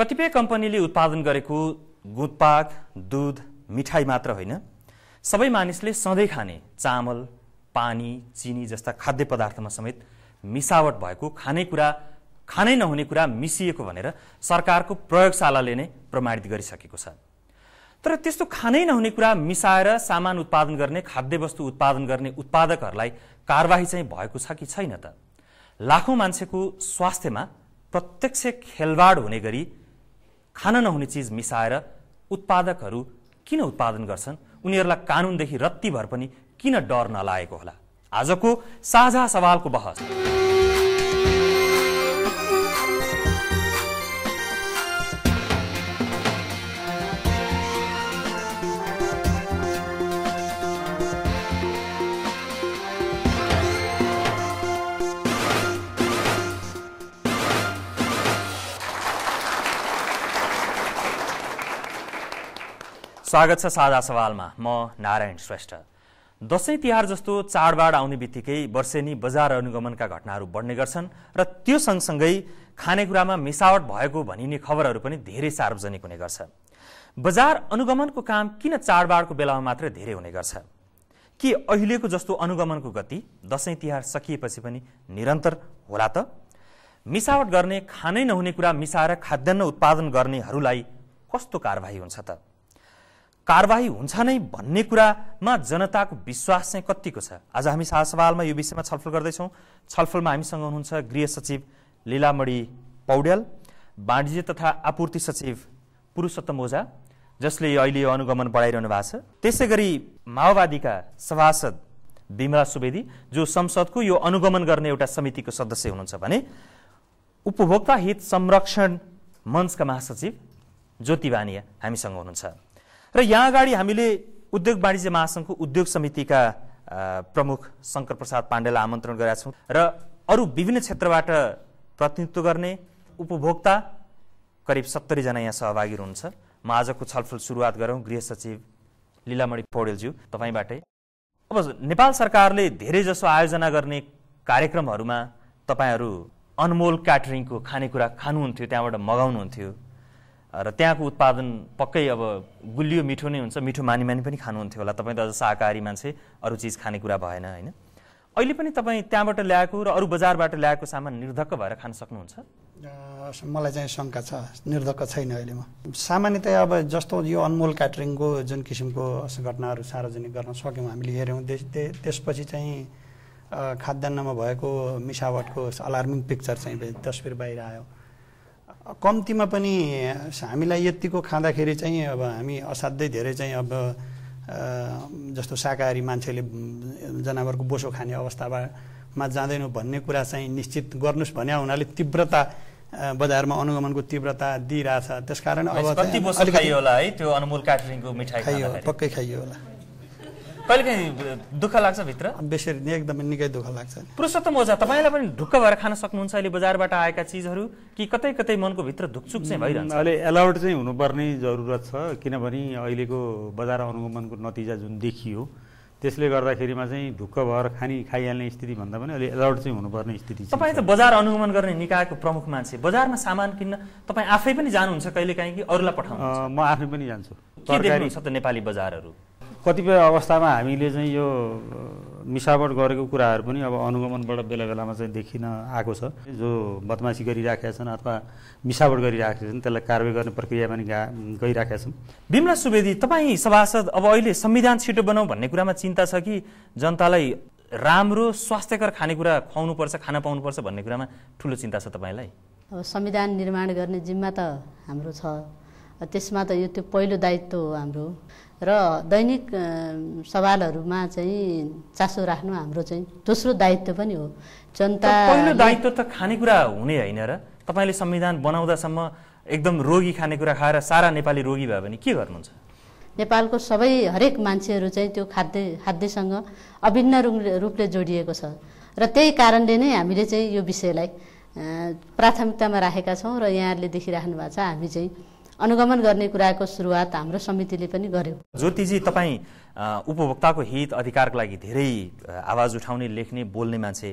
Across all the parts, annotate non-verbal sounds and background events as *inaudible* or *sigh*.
कतिपय कम्पनीले उत्पादन गरेको गुदपाक दुध मिठाई मात्र होइन सबै मानिसले सधैँ खाने चामल पानी चिनी जस्ता खाद्य पदार्थमा समेत मिसावट भएको खानेकुरा खानै नहुने कुरा मिसिएको भनेर सरकारको प्रयोगशालाले नै प्रमाणित गरिसकेको छ तर त्यस्तो खानै नहुने कुरा मिसाएर सामान उत्पादन गर्ने खाद्य वस्तु उत्पादन गर्ने उत्पादकहरूलाई कारवाही चाहिँ भएको छ कि छैन त लाखौँ मान्छेको स्वास्थ्यमा प्रत्यक्ष खेलवाड हुने गरी खान नहुने चिज मिसाएर उत्पादकहरू किन उत्पादन गर्छन् उनीहरूलाई कानुनदेखि रत्तीभर पनि किन डर नलागेको होला आजको साझा सवालको बहस स्वागत छ साझा सवालमा म नारायण श्रेष्ठ दसैँ तिहार जस्तो चाडबाड आउने बित्तिकै वर्षेनी बजार अनुगमनका घटनाहरू बढ्ने गर्छन् र त्यो सँगसँगै खानेकुरामा मिसावट भएको भनिने खबरहरू पनि धेरै सार्वजनिक हुने गर्छ बजार अनुगमनको काम किन चाडबाडको बेलामा मात्र धेरै हुने गर्छ के अहिलेको जस्तो अनुगमनको गति दसैँ तिहार सकिएपछि पनि निरन्तर होला त मिसावट गर्ने खानै नहुने कुरा मिसाएर खाद्यान्न उत्पादन गर्नेहरूलाई कस्तो कारवाही हुन्छ त कारवाही हुन्छ नै भन्ने कुरामा जनताको विश्वास चाहिँ कत्तिको छ आज हामी साहसवालमा यो विषयमा छलफल गर्दैछौँ छलफलमा हामीसँग हुनुहुन्छ गृह सचिव लीलामणि पौड्याल वाणिज्य तथा आपूर्ति सचिव पुरुषोत्तम ओझा जसले अहिले यो अनुगमन बढाइरहनु भएको छ त्यसै गरी माओवादीका सभासद विमला सुवेदी जो संसदको यो अनुगमन गर्ने एउटा समितिको सदस्य हुनुहुन्छ भने उपभोक्ता हित संरक्षण मञ्चका महासचिव ज्योति बानिया हामीसँग हुनुहुन्छ र यहाँ अगाडि हामीले उद्योग वाणिज्य महासङ्घको उद्योग समितिका प्रमुख शङ्कर प्रसाद पाण्डेलाई आमन्त्रण गरेका छौँ र अरू विभिन्न क्षेत्रबाट प्रतिनिधित्व गर्ने उपभोक्ता करिब सत्तरीजना यहाँ सहभागी हुनुहुन्छ म आजको छलफल सुरुवात गरौँ गृह सचिव लिलामणि पौडेलज्यू तपाईँबाटै अब नेपाल सरकारले धेरै जसो आयोजना गर्ने कार्यक्रमहरूमा तपाईँहरू अनमोल क्याटरिङको खानेकुरा खानुहुन्थ्यो त्यहाँबाट मगाउनुहुन्थ्यो र त्यहाँको उत्पादन पक्कै अब गुलियो मिठो नै हुन्छ मिठो मानी मानी पनि खानुहुन्थ्यो होला तपाईँ त अझ शाकाहारी मान्छे अरू चिज कुरा भएन होइन अहिले पनि तपाईँ त्यहाँबाट ल्याएको र अरू बजारबाट ल्याएको सामान निर्धक्क भएर खान सक्नुहुन्छ मलाई चाहिँ शङ्का छ निर्धक्क छैन अहिले म सामान्यतया अब जस्तो यो अनमोल क्याटरिङको जुन किसिमको घटनाहरू सार्वजनिक गर्न सक्यौँ हामीले हेऱ्यौँ त्यसपछि चाहिँ खाद्यान्नमा भएको मिसावटको अलार्मिङ पिक्चर चाहिँ तस्विर बाहिर आयो कम्तीमा पनि हामीलाई यतिको खाँदाखेरि चाहिँ अब हामी असाध्यै धेरै चाहिँ अब जस्तो शाकाहारी मान्छेले जनावरको बोसो खाने अवस्थामा जाँदैनौँ भन्ने कुरा चाहिँ निश्चित गर्नुहोस् भने हुनाले तीव्रता बजारमा अनुगमनको तीव्रता दिइरहेछ त्यसकारण अब खाइयो होला है त्यो अनमोल मिठाई खाइयो पक्कै खाइयो होला कहिलेकाहीँ दुःख लाग्छ भित्र बेसरी नै एकदमै निकै दुःख लाग्छ पुरुषोत्तम ओझा तपाईँलाई पनि ढुक्क भएर खान सक्नुहुन्छ अहिले बजारबाट आएका चिजहरू कि कतै कतै मनको भित्र धुकचुक चाहिँ भइरहन्छ अहिले एलाउड चाहिँ हुनुपर्ने जरुरत छ किनभने अहिलेको बजार अनुगमनको नतिजा जुन देखियो त्यसले गर्दाखेरिमा चाहिँ ढुक्क भएर खानी खाइहाल्ने स्थिति भन्दा पनि अलि एलाउड चाहिँ हुनुपर्ने स्थिति छ तपाईँ त बजार अनुगमन गर्ने निकायको प्रमुख मान्छे बजारमा सामान किन्न तपाईँ आफै पनि जानुहुन्छ कहिलेकाहीँ कि अरूलाई पठाउनु म आफै पनि जान्छु त नेपाली बजारहरू कतिपय अवस्थामा हामीले चाहिँ यो मिसावट गरेको कुराहरू पनि अब अनुगमनबाट बेला बेलामा चाहिँ देखिन आएको छ जो बदमासी गरिराखेका छन् अथवा मिसावट गरिराखेका छन् त्यसलाई कारवाही गर्ने प्रक्रिया पनि गा गइराखेका छन् विमला सुवेदी तपाईँ सभासद अब अहिले संविधान छिटो बनाऊ भन्ने कुरामा चिन्ता छ कि जनतालाई राम्रो स्वास्थ्यकर खानेकुरा खुवाउनुपर्छ खान पाउनुपर्छ भन्ने कुरामा ठुलो चिन्ता छ तपाईँलाई संविधान निर्माण गर्ने जिम्मा त हाम्रो छ त्यसमा त यो त्यो पहिलो दायित्व हो हाम्रो र दैनिक सवालहरूमा चाहिँ चासो राख्नु हाम्रो चाहिँ दोस्रो दायित्व पनि हो जनता पहिलो दायित्व त खानेकुरा हुने होइन र तपाईँले संविधान बनाउँदासम्म एकदम रोगी खानेकुरा खाएर सारा नेपाली रोगी भयो भने के गर्नुहुन्छ नेपालको सबै हरेक मान्छेहरू चाहिँ त्यो खाद्य खाद्यसँग अभिन्न रूपले जोडिएको छ र त्यही कारणले नै हामीले चाहिँ यो विषयलाई प्राथमिकतामा राखेका छौँ र यहाँहरूले देखिराख्नु भएको छ हामी चाहिँ अनुगमन गर्ने कुराको सुरुवात हाम्रो समितिले पनि गर्यो ज्योतिजी तपाईँ उपभोक्ताको हित अधिकारको लागि धेरै आवाज उठाउने लेख्ने बोल्ने मान्छे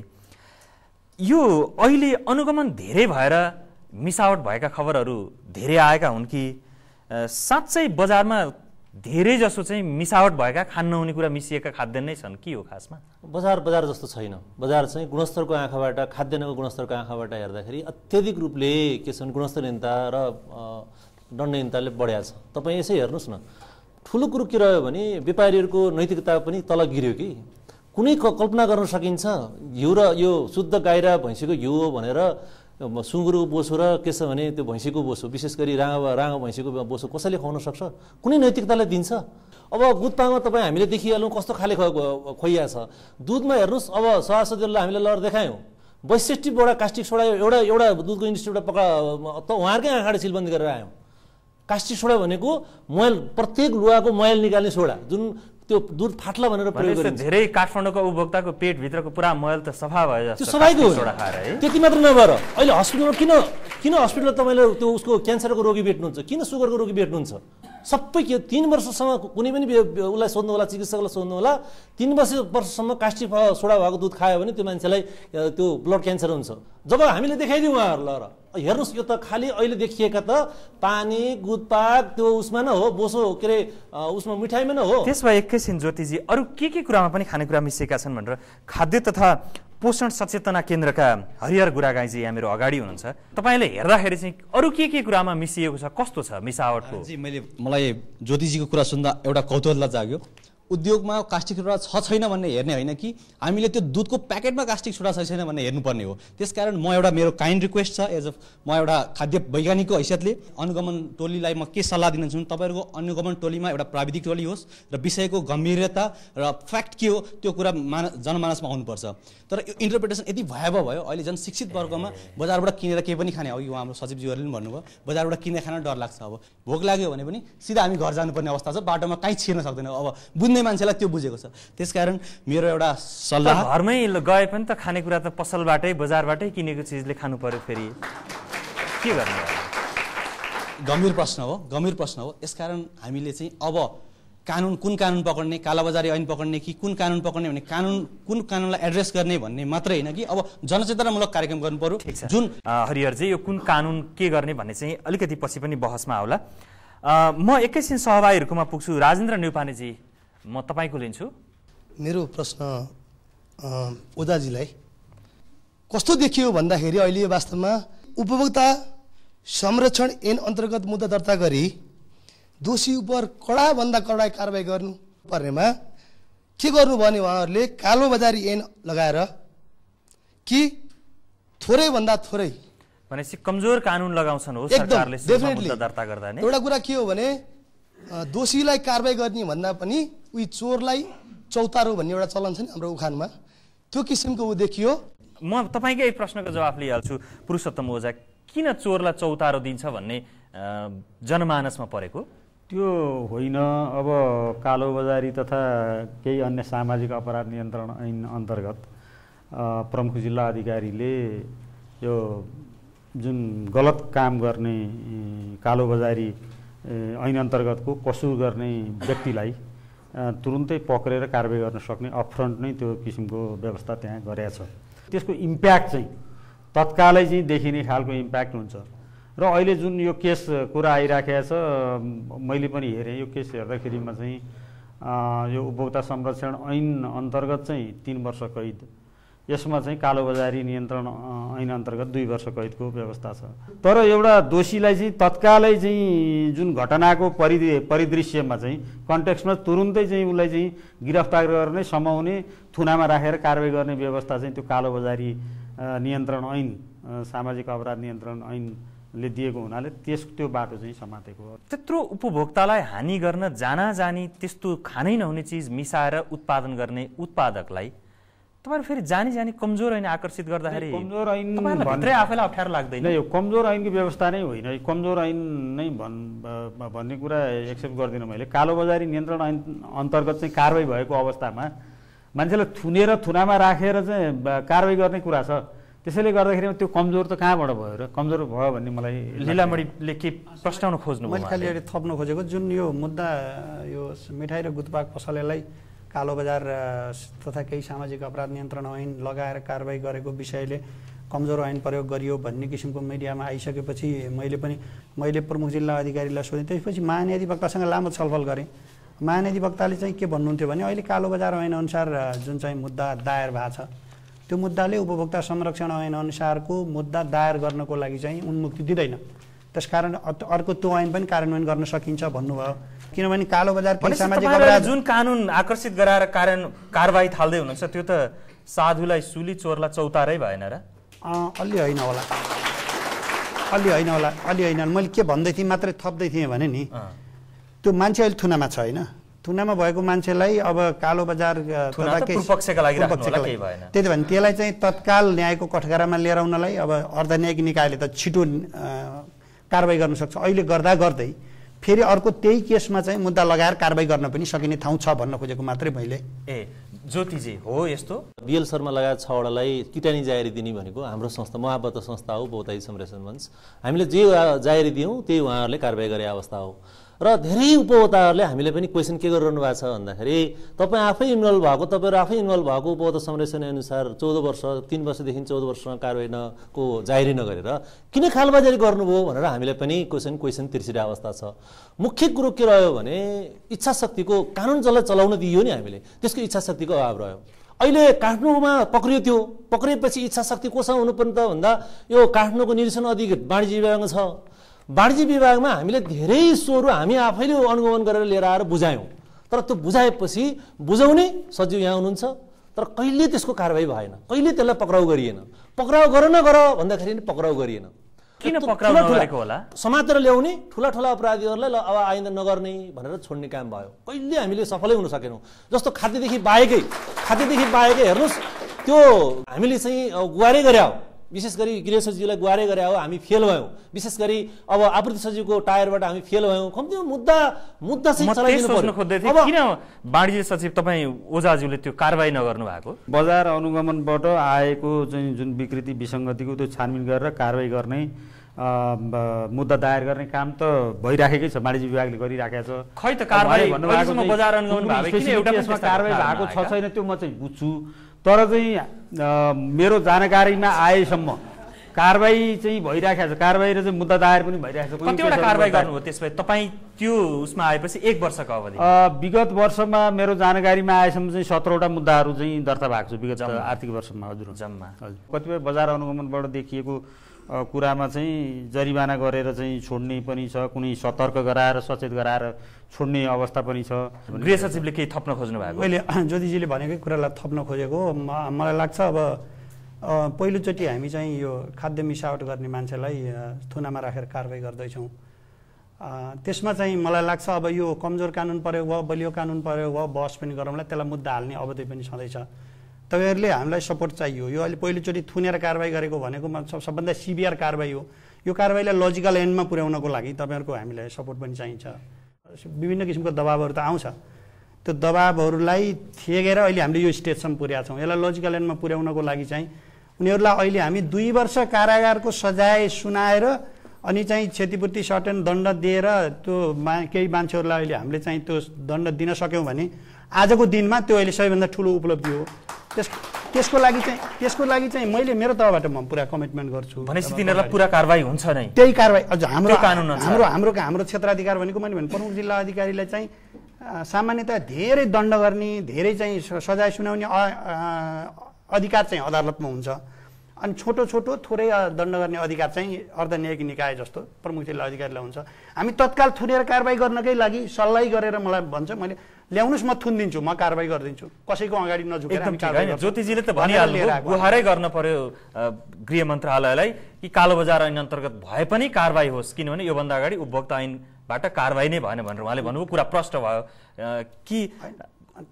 यो अहिले अनुगमन धेरै भएर मिसावट भएका खबरहरू धेरै आएका हुन् कि साँच्चै बजारमा धेरै जसो चाहिँ मिसावट भएका खान नहुने कुरा मिसिएका खाद्यान्न नै छन् के हो खासमा बजार बजार जस्तो छैन बजार चाहिँ गुणस्तरको आँखाबाट खाद्यान्नको गुणस्तरको आँखाबाट हेर्दाखेरि अत्यधिक रूपले के छन् गुणस्तरहीनता र दण्डहीनताले बढ्या छ तपाईँ यसै हेर्नुहोस् न ठुलो कुरो के रह्यो भने व्यापारीहरूको नैतिकता पनि तल गिर्यो कि कुनै कल्पना गर्न सकिन्छ घिउ र यो शुद्ध गाई र भैँसीको घिउ हो भनेर सुँगुरको बोसो र के छ भने त्यो भैँसीको बोसो विशेष गरी राँगा राँगा भैँसीको बोसो कसैले खुवाउन सक्छ कुनै नैतिकतालाई दिन्छ अब गुत्पामा तपाईँ हामीले देखिहालौँ कस्तो खाले खोइया छ दुधमा हेर्नुहोस् अब सभासदहरूलाई हामीले लहर देखायौँ बैसठीवटा कास्टिक सोडा एउटा एउटा दुधको इन्डस्ट्रीबाट पका त उहाँहरूकै आँखाडे सिलबन्दी गरेर आयौँ कास्टी सोडा भनेको मैल प्रत्येक लुगाको मैल निकाल्ने सोडा जुन त्यो दुध फाट्ला भनेर प्रयोग गरिन्छ धेरै काठमाडौँको उपभोक्ताको पेटभित्रको पुरा मैल त सफा भयो त्यो सफाइको त्यति मात्र नभएर अहिले हस्पिटलमा किन किन हस्पिटलमा तपाईँले त्यो उसको क्यान्सरको रोगी भेट्नुहुन्छ किन सुगरको रोगी भेट्नुहुन्छ सबै के तिन वर्षसम्म कुनै पनि उसलाई सोध्नु होला चिकित्सकलाई सोध्नु होला तिन वर्ष वर्षसम्म कास्टी सोडा भएको दुध खायो भने त्यो मान्छेलाई त्यो ब्लड क्यान्सर हुन्छ जब हामीले देखाइदिउँ उहाँहरूलाई र हेर्नुहोस् यो त खालि अहिले देखिएका त पानी गुदपाक त्यो उसमा नै हो बोसो के अरे उसमा मिठाईमा नै हो त्यस भए एकैछिन ज्योतिजी अरू के के कुरामा पनि खानेकुरा मिसिएका छन् भनेर खाद्य तथा पोषण सचेतना केन्द्रका हरिहर गुरागाईजी यहाँ मेरो अगाडि हुनुहुन्छ तपाईँले हेर्दाखेरि चाहिँ अरू के के कुरामा मिसिएको छ कस्तो छ मिसावटको मैले मलाई ज्योतिजीको कुरा सुन्दा एउटा कौतूहलता जाग्यो उद्योगमा कास्टिक सोडा छ छैन भन्ने हेर्ने होइन कि हामीले त्यो दुधको प्याकेटमा कास्टिक सोडा छ छैन भन्ने हेर्नुपर्ने हो त्यसकारण म एउटा मेरो काइन्ड रिक्वेस्ट छ एज अ म एउटा खाद्य वैज्ञानिकको हैसियतले अनुगमन टोलीलाई म के सल्लाह दिन चाहन्छु तपाईँहरूको अनुगमन टोलीमा एउटा प्राविधिक टोली होस् र विषयको गम्भीरता र फ्याक्ट के हो त्यो कुरा मान जनमानसमा आउनुपर्छ तर यो इन्टरप्रिटेसन यति भयावह भयो अहिले झन् शिक्षित वर्गमा बजारबाट किनेर केही पनि खाने अघि उहाँ हाम्रो सचिवजीहरूले पनि भन्नुभयो बजारबाट किनेर खान डर लाग्छ अब भोक लाग्यो भने पनि सिधा हामी घर जानुपर्ने अवस्था छ बाटोमा काहीँ छिर्न सक्दैन अब बुझ्ने मान्छेलाई त्यो बुझेको छ त्यसकारण मेरो एउटा सल्लाह घरमै गए पनि त खानेकुरा त पसलबाटै बजारबाटै किनेको चिजले खानु पर्यो फेरि के गर्नु गम्भीर प्रश्न हो गम्भीर प्रश्न हो यसकारण हामीले चाहिँ अब कानुन कुन कानुन पक्ड्ने कालाबजारी ऐन पक्ड्ने कि कुन कानुन पक्ड्ने भने कानुन कुन कानुनलाई एड्रेस गर्ने भन्ने मात्रै होइन कि अब जनचेतनामूलक कार्यक्रम गर्नु पर्यो जुन हरिहरजी यो कुन कानुन के गर्ने भन्ने चाहिँ अलिकति पछि पनि बहसमा आउला म एकैछिन सहभागीहरूकोमा पुग्छु राजेन्द्र न्युपानेजी म तपाईँको लिन्छु मेरो प्रश्न ओदाजीलाई कस्तो देखियो भन्दाखेरि अहिले यो वास्तवमा उपभोक्ता संरक्षण ऐन अन्तर्गत मुद्दा दर्ता गरी दोषी उप कडाभन्दा कडा कारवाही गर्नु पर्नेमा के गर्नु भने उहाँहरूले कालो बजारी ऐन लगाएर कि थोरैभन्दा थोरै भनेपछि कमजोर कानुन लगाउँछन् हो सरकारले दर्ता गर्दा एउटा कुरा के हो भने दोषीलाई कारवाही गर्ने भन्दा पनि उही चोरलाई चौतारो भन्ने एउटा चलन छ नि हाम्रो उखानमा त्यो किसिमको ऊ देखियो म तपाईँकै प्रश्नको जवाफ लिइहाल्छु पुरुषोत्तम ओझा किन चोरलाई चौतारो दिन्छ भन्ने जनमानसमा परेको त्यो होइन अब कालो बजारी तथा केही अन्य सामाजिक अपराध नियन्त्रण ऐन अन्तर्गत प्रमुख जिल्ला अधिकारीले यो जुन गलत काम गर्ने कालो बजारी ऐन अन्तर्गतको कसुर गर्ने व्यक्तिलाई तुरुन्तै पक्रेर कारवाही गर्न सक्ने अपफ्रन्ट नै त्यो किसिमको व्यवस्था त्यहाँ गरेछ छ त्यसको इम्प्याक्ट चाहिँ तत्कालै चाहिँ देखिने खालको इम्प्याक्ट हुन्छ र अहिले जुन यो केस कुरा आइराखेको छ मैले पनि हेरेँ यो केस हेर्दाखेरिमा चाहिँ यो उपभोक्ता संरक्षण ऐन अन्तर्गत चाहिँ तिन वर्ष कैद यसमा चाहिँ कालोबजारी नियन्त्रण ऐन अन्तर्गत दुई वर्ष कैदको व्यवस्था छ तर एउटा दोषीलाई चाहिँ तत्कालै चाहिँ जुन घटनाको परि परिदृश्यमा चाहिँ कन्टेक्स्टमा तुरुन्तै चाहिँ उसलाई चाहिँ गिरफ्तार गर्ने समाउने थुनामा राखेर कारवाही गर्ने व्यवस्था चाहिँ त्यो कालोबजारी नियन्त्रण ऐन सामाजिक अपराध नियन्त्रण ऐन ले दिएको हुनाले त्यस त्यो बाटो चाहिँ समातेको हो त्यत्रो उपभोक्तालाई हानि गर्न जाना जानी त्यस्तो खानै नहुने चिज मिसाएर उत्पादन गर्ने उत्पादकलाई तपाईँहरू फेरि जानी जानी कमजोर ऐन आकर्षित गर्दाखेरि कमजोर ऐन भित्रै आफैलाई अप्ठ्यारो लाग्दैन यो कमजोर ऐनको व्यवस्था नै होइन कमजोर ऐन नै भन् भन्ने कुरा एक्सेप्ट गर्दिनँ मैले कालोबजारी नियन्त्रण ऐन अन्तर्गत चाहिँ कारवाही भएको अवस्थामा मान्छेलाई थुनेर थुनामा राखेर चाहिँ कारवाही गर्ने कुरा छ त्यसैले गर्दाखेरि त्यो कमजोर त कहाँबाट भयो र कमजोर भयो भन्ने मलाई लिलामणीले के प्रस्ताउन खोज्नु मैले खालि थप्न खोजेको जुन यो मुद्दा यो मिठाई र गुतपाक पसलेलाई कालो बजार तथा केही सामाजिक अपराध नियन्त्रण ऐन लगाएर कारवाही गरेको विषयले कमजोर ऐन प्रयोग गरियो भन्ने किसिमको मिडियामा आइसकेपछि मैले पनि मैले प्रमुख जिल्ला अधिकारीलाई सोधेँ त्यसपछि महान्याधिवक्तासँग लामो छलफल गरेँ महान्याधिवक्ताले चाहिँ के भन्नुहुन्थ्यो भने अहिले कालो बजार ऐनअनुसार जुन चाहिँ मुद्दा दायर भएको छ त्यो मुद्दाले उपभोक्ता संरक्षण ऐनअनुसारको मुद्दा दायर गर्नको लागि चाहिँ उन्मुक्ति दिँदैन त्यसकारण अर्को त्यो ऐन पनि कार्यान्वयन गर्न सकिन्छ भन्नुभयो किनभने कालो बजार पैसामा जुन कानुन आकर्षित गराएर कारण कारवाही थाल्दै हुनुहुन्छ त्यो त साधुलाई सुली चोरलाई चौतारै भएन र अलि होइन होला अलि होइन होला अलि होइन मैले के भन्दै थिएँ मात्रै थप्दै थिएँ भने नि त्यो मान्छे अहिले थुनामा छ होइन थुनामा भएको मान्छेलाई अब कालो बजार त्यही भने त्यसलाई चाहिँ तत्काल न्यायको कठघरामा लिएर आउनलाई अब अर्धन्यायिक निकायले त छिटो कारवाही गर्न सक्छ अहिले गर्दा गर्दै फेरि अर्को त्यही केसमा चाहिँ मुद्दा लगाएर कारवाही गर्न पनि सकिने ठाउँ छ भन्न खोजेको मात्रै मैले ए ज्योतिजी हो यस्तो बिएल शर्मा लगायत छवटालाई किटानी जाहेरी दिने भनेको हाम्रो संस्था महाबद्ध संस्था हो बौताई संरक्षण मञ्च हामीले जे जाहेरी दियौँ त्यही उहाँहरूले कारवाही गरे अवस्था हो र धेरै उपभोक्ताहरूले हामीले पनि क्वेसन के गरिरहनु भएको छ भन्दाखेरि तपाईँ आफै इन्भल्भ भएको तपाईँहरू आफै इन्भल्भ भएको उपभोक्ता संरक्षण अनुसार चौध वर्ष तिन वर्षदेखि चौध वर्षसम्म कारवाही नको जाहेरी नगरेर किन खालबाजारी गर्नुभयो भनेर हामीले पनि क्वेसन क्वेसन तिर्सिने अवस्था छ मुख्य कुरो के रह्यो भने इच्छा शक्तिको कानुन जसलाई चलाउन दिइयो नि हामीले त्यसको इच्छा शक्तिको अभाव रह्यो अहिले काठमाडौँमा पक्रियो त्यो पक्रिएपछि इच्छा शक्ति कोसँग हुनुपर्ने त भन्दा यो काठमाडौँको निरीक्षण अधिक वाणिज्य विभागमा छ वाणिज्य विभागमा हामीले धेरै स्वहरू हामी आफैले अनुगमन गरेर लिएर आएर बुझायौँ तर त्यो बुझाएपछि बुझाउने सचिव यहाँ हुनुहुन्छ तर कहिले त्यसको कारवाही भएन कहिले त्यसलाई पक्राउ गरिएन पक्राउ गर न गर भन्दाखेरि पक्राउ गरिएन किन पक्राउ होला समातेर ल्याउने ठुला ठुला अपराधीहरूलाई ल अब आइन्दा नगर्ने भनेर छोड्ने काम भयो कहिले हामीले सफलै हुन सकेनौँ जस्तो खाद्यदेखि बाहेकै खाद्यदेखि बाहेकै हेर्नुहोस् त्यो हामीले चाहिँ गुहारै गरे विशेष गरी गृह सचिवलाई गुहारै गरे हो हामी फेल भयौँ विशेष गरी अब आपूर्ति सचिवको टायरबाट हामी फेल भयौँ कम्ती मुद्दा मुद्दा चाहिँ वाणिज्य सचिव तपाईँ ओझाज्यूले त्यो कारवाही नगर्नु भएको बजार अनुगमनबाट आएको चाहिँ जुन विकृति विसङ्गतिको त्यो छानबिन गरेर कारवाही गर्ने मुद्दा दायर गर्ने काम त भइराखेकै छ वाणिज्य विभागले गरिराखेको छ खै त कारवाही भएको छ छैन त्यो म चाहिँ बुझ्छु तर चाहिँ मेरो जानकारीमा आएसम्म कारवाही चाहिँ भइराखेको छ कारवाही र चाहिँ मुद्दा दायर पनि भइरहेको छ कतिवटा कारवाही गर्नुभयो त्यसपछि तपाईँ त्यो उसमा आएपछि एक वर्षको अवधि विगत वर्षमा मेरो जानकारीमा आएसम्म चाहिँ सत्रवटा मुद्दाहरू चाहिँ दर्ता भएको छ विगत आर्थिक वर्षमा हजुर जम्मा हजुर कतिपय बजार अनुगमनबाट देखिएको कुरामा चाहिँ जरिवाना गरेर चाहिँ छोड्ने पनि छ कुनै सतर्क गराएर सचेत गराएर छोड्ने अवस्था पनि छ गृह सचिवले केही थप्न खोज्नु भएको मैले *clears throat* ज्योतिजीले भनेकै कुरालाई थप्न खोजेको मलाई लाग्छ अब पहिलोचोटि हामी चाहिँ यो खाद्य मिसावट गर्ने मान्छेलाई थुनामा राखेर कारवाही गर्दैछौँ त्यसमा चाहिँ मलाई लाग्छ अब यो कमजोर कानुन प्रयोग भयो बलियो कानुन प्रयोग भयो बहस पनि गरौँला त्यसलाई मुद्दा हाल्ने अवधि पनि छँदैछ तपाईँहरूले हामीलाई सपोर्ट चाहियो यो अहिले पहिलोचोटि थुनेर कारवाही गरेको भनेको सबभन्दा सिभियर कारवाही हो यो कारवाहीलाई लजिकल एन्डमा पुर्याउनको लागि तपाईँहरूको हामीलाई सपोर्ट पनि चाहिन्छ विभिन्न किसिमको दबाबहरू त आउँछ त्यो दबाबहरूलाई थेगेर अहिले हामीले यो स्टेजसम्म पुर्याएको छौँ यसलाई लजिकल एन्डमा पुर्याउनको लागि चाहिँ उनीहरूलाई अहिले हामी दुई वर्ष कारागारको सजाय सुनाएर अनि चाहिँ क्षतिपूर्ति सटेन दण्ड दिएर त्यो मा केही मान्छेहरूलाई अहिले हामीले चाहिँ त्यो दण्ड दिन सक्यौँ भने आजको दिनमा त्यो अहिले सबैभन्दा ठुलो उपलब्धि हो त्यस त्यसको लागि चाहिँ त्यसको लागि चाहिँ मैले मेरो तहबाट म पुरा कमिटमेन्ट गर्छु भनेपछि तिनीहरूलाई पुरा कारवाही हुन्छ नै त्यही कारवाही अझ हाम्रो कानुन हाम्रो हाम्रो हाम्रो क्षेत्राधिकार भनेको मैले भने प्रमुख जिल्ला अधिकारीलाई चाहिँ सामान्यतया धेरै दण्ड गर्ने धेरै चाहिँ सजाय सुनाउने अधिकार चाहिँ अदालतमा हुन्छ अनि छोटो छोटो थोरै दण्ड गर्ने अधिकार चाहिँ अर्ध न्यायिक निकाय जस्तो प्रमुख जिल्ला अधिकारीलाई हुन्छ हामी तत्काल थुनेर कारवाही गर्नकै लागि सल्लाह गरेर मलाई भन्छ मैले ल्याउनुहोस् म थुनिदिन्छु म कारवाही गरिदिन्छु कसैको अगाडि नझुकेर ज्योतिजीले त भनिहाल्नु गुहारै गर्न पर्यो गृह मन्त्रालयलाई कि कालो बजार ऐन अन्तर्गत भए पनि कारवाही होस् किनभने योभन्दा अगाडि उपभोक्ता ऐनबाट कारवाही नै भएन भनेर उहाँले भन्नुभयो कुरा प्रष्ट भयो कि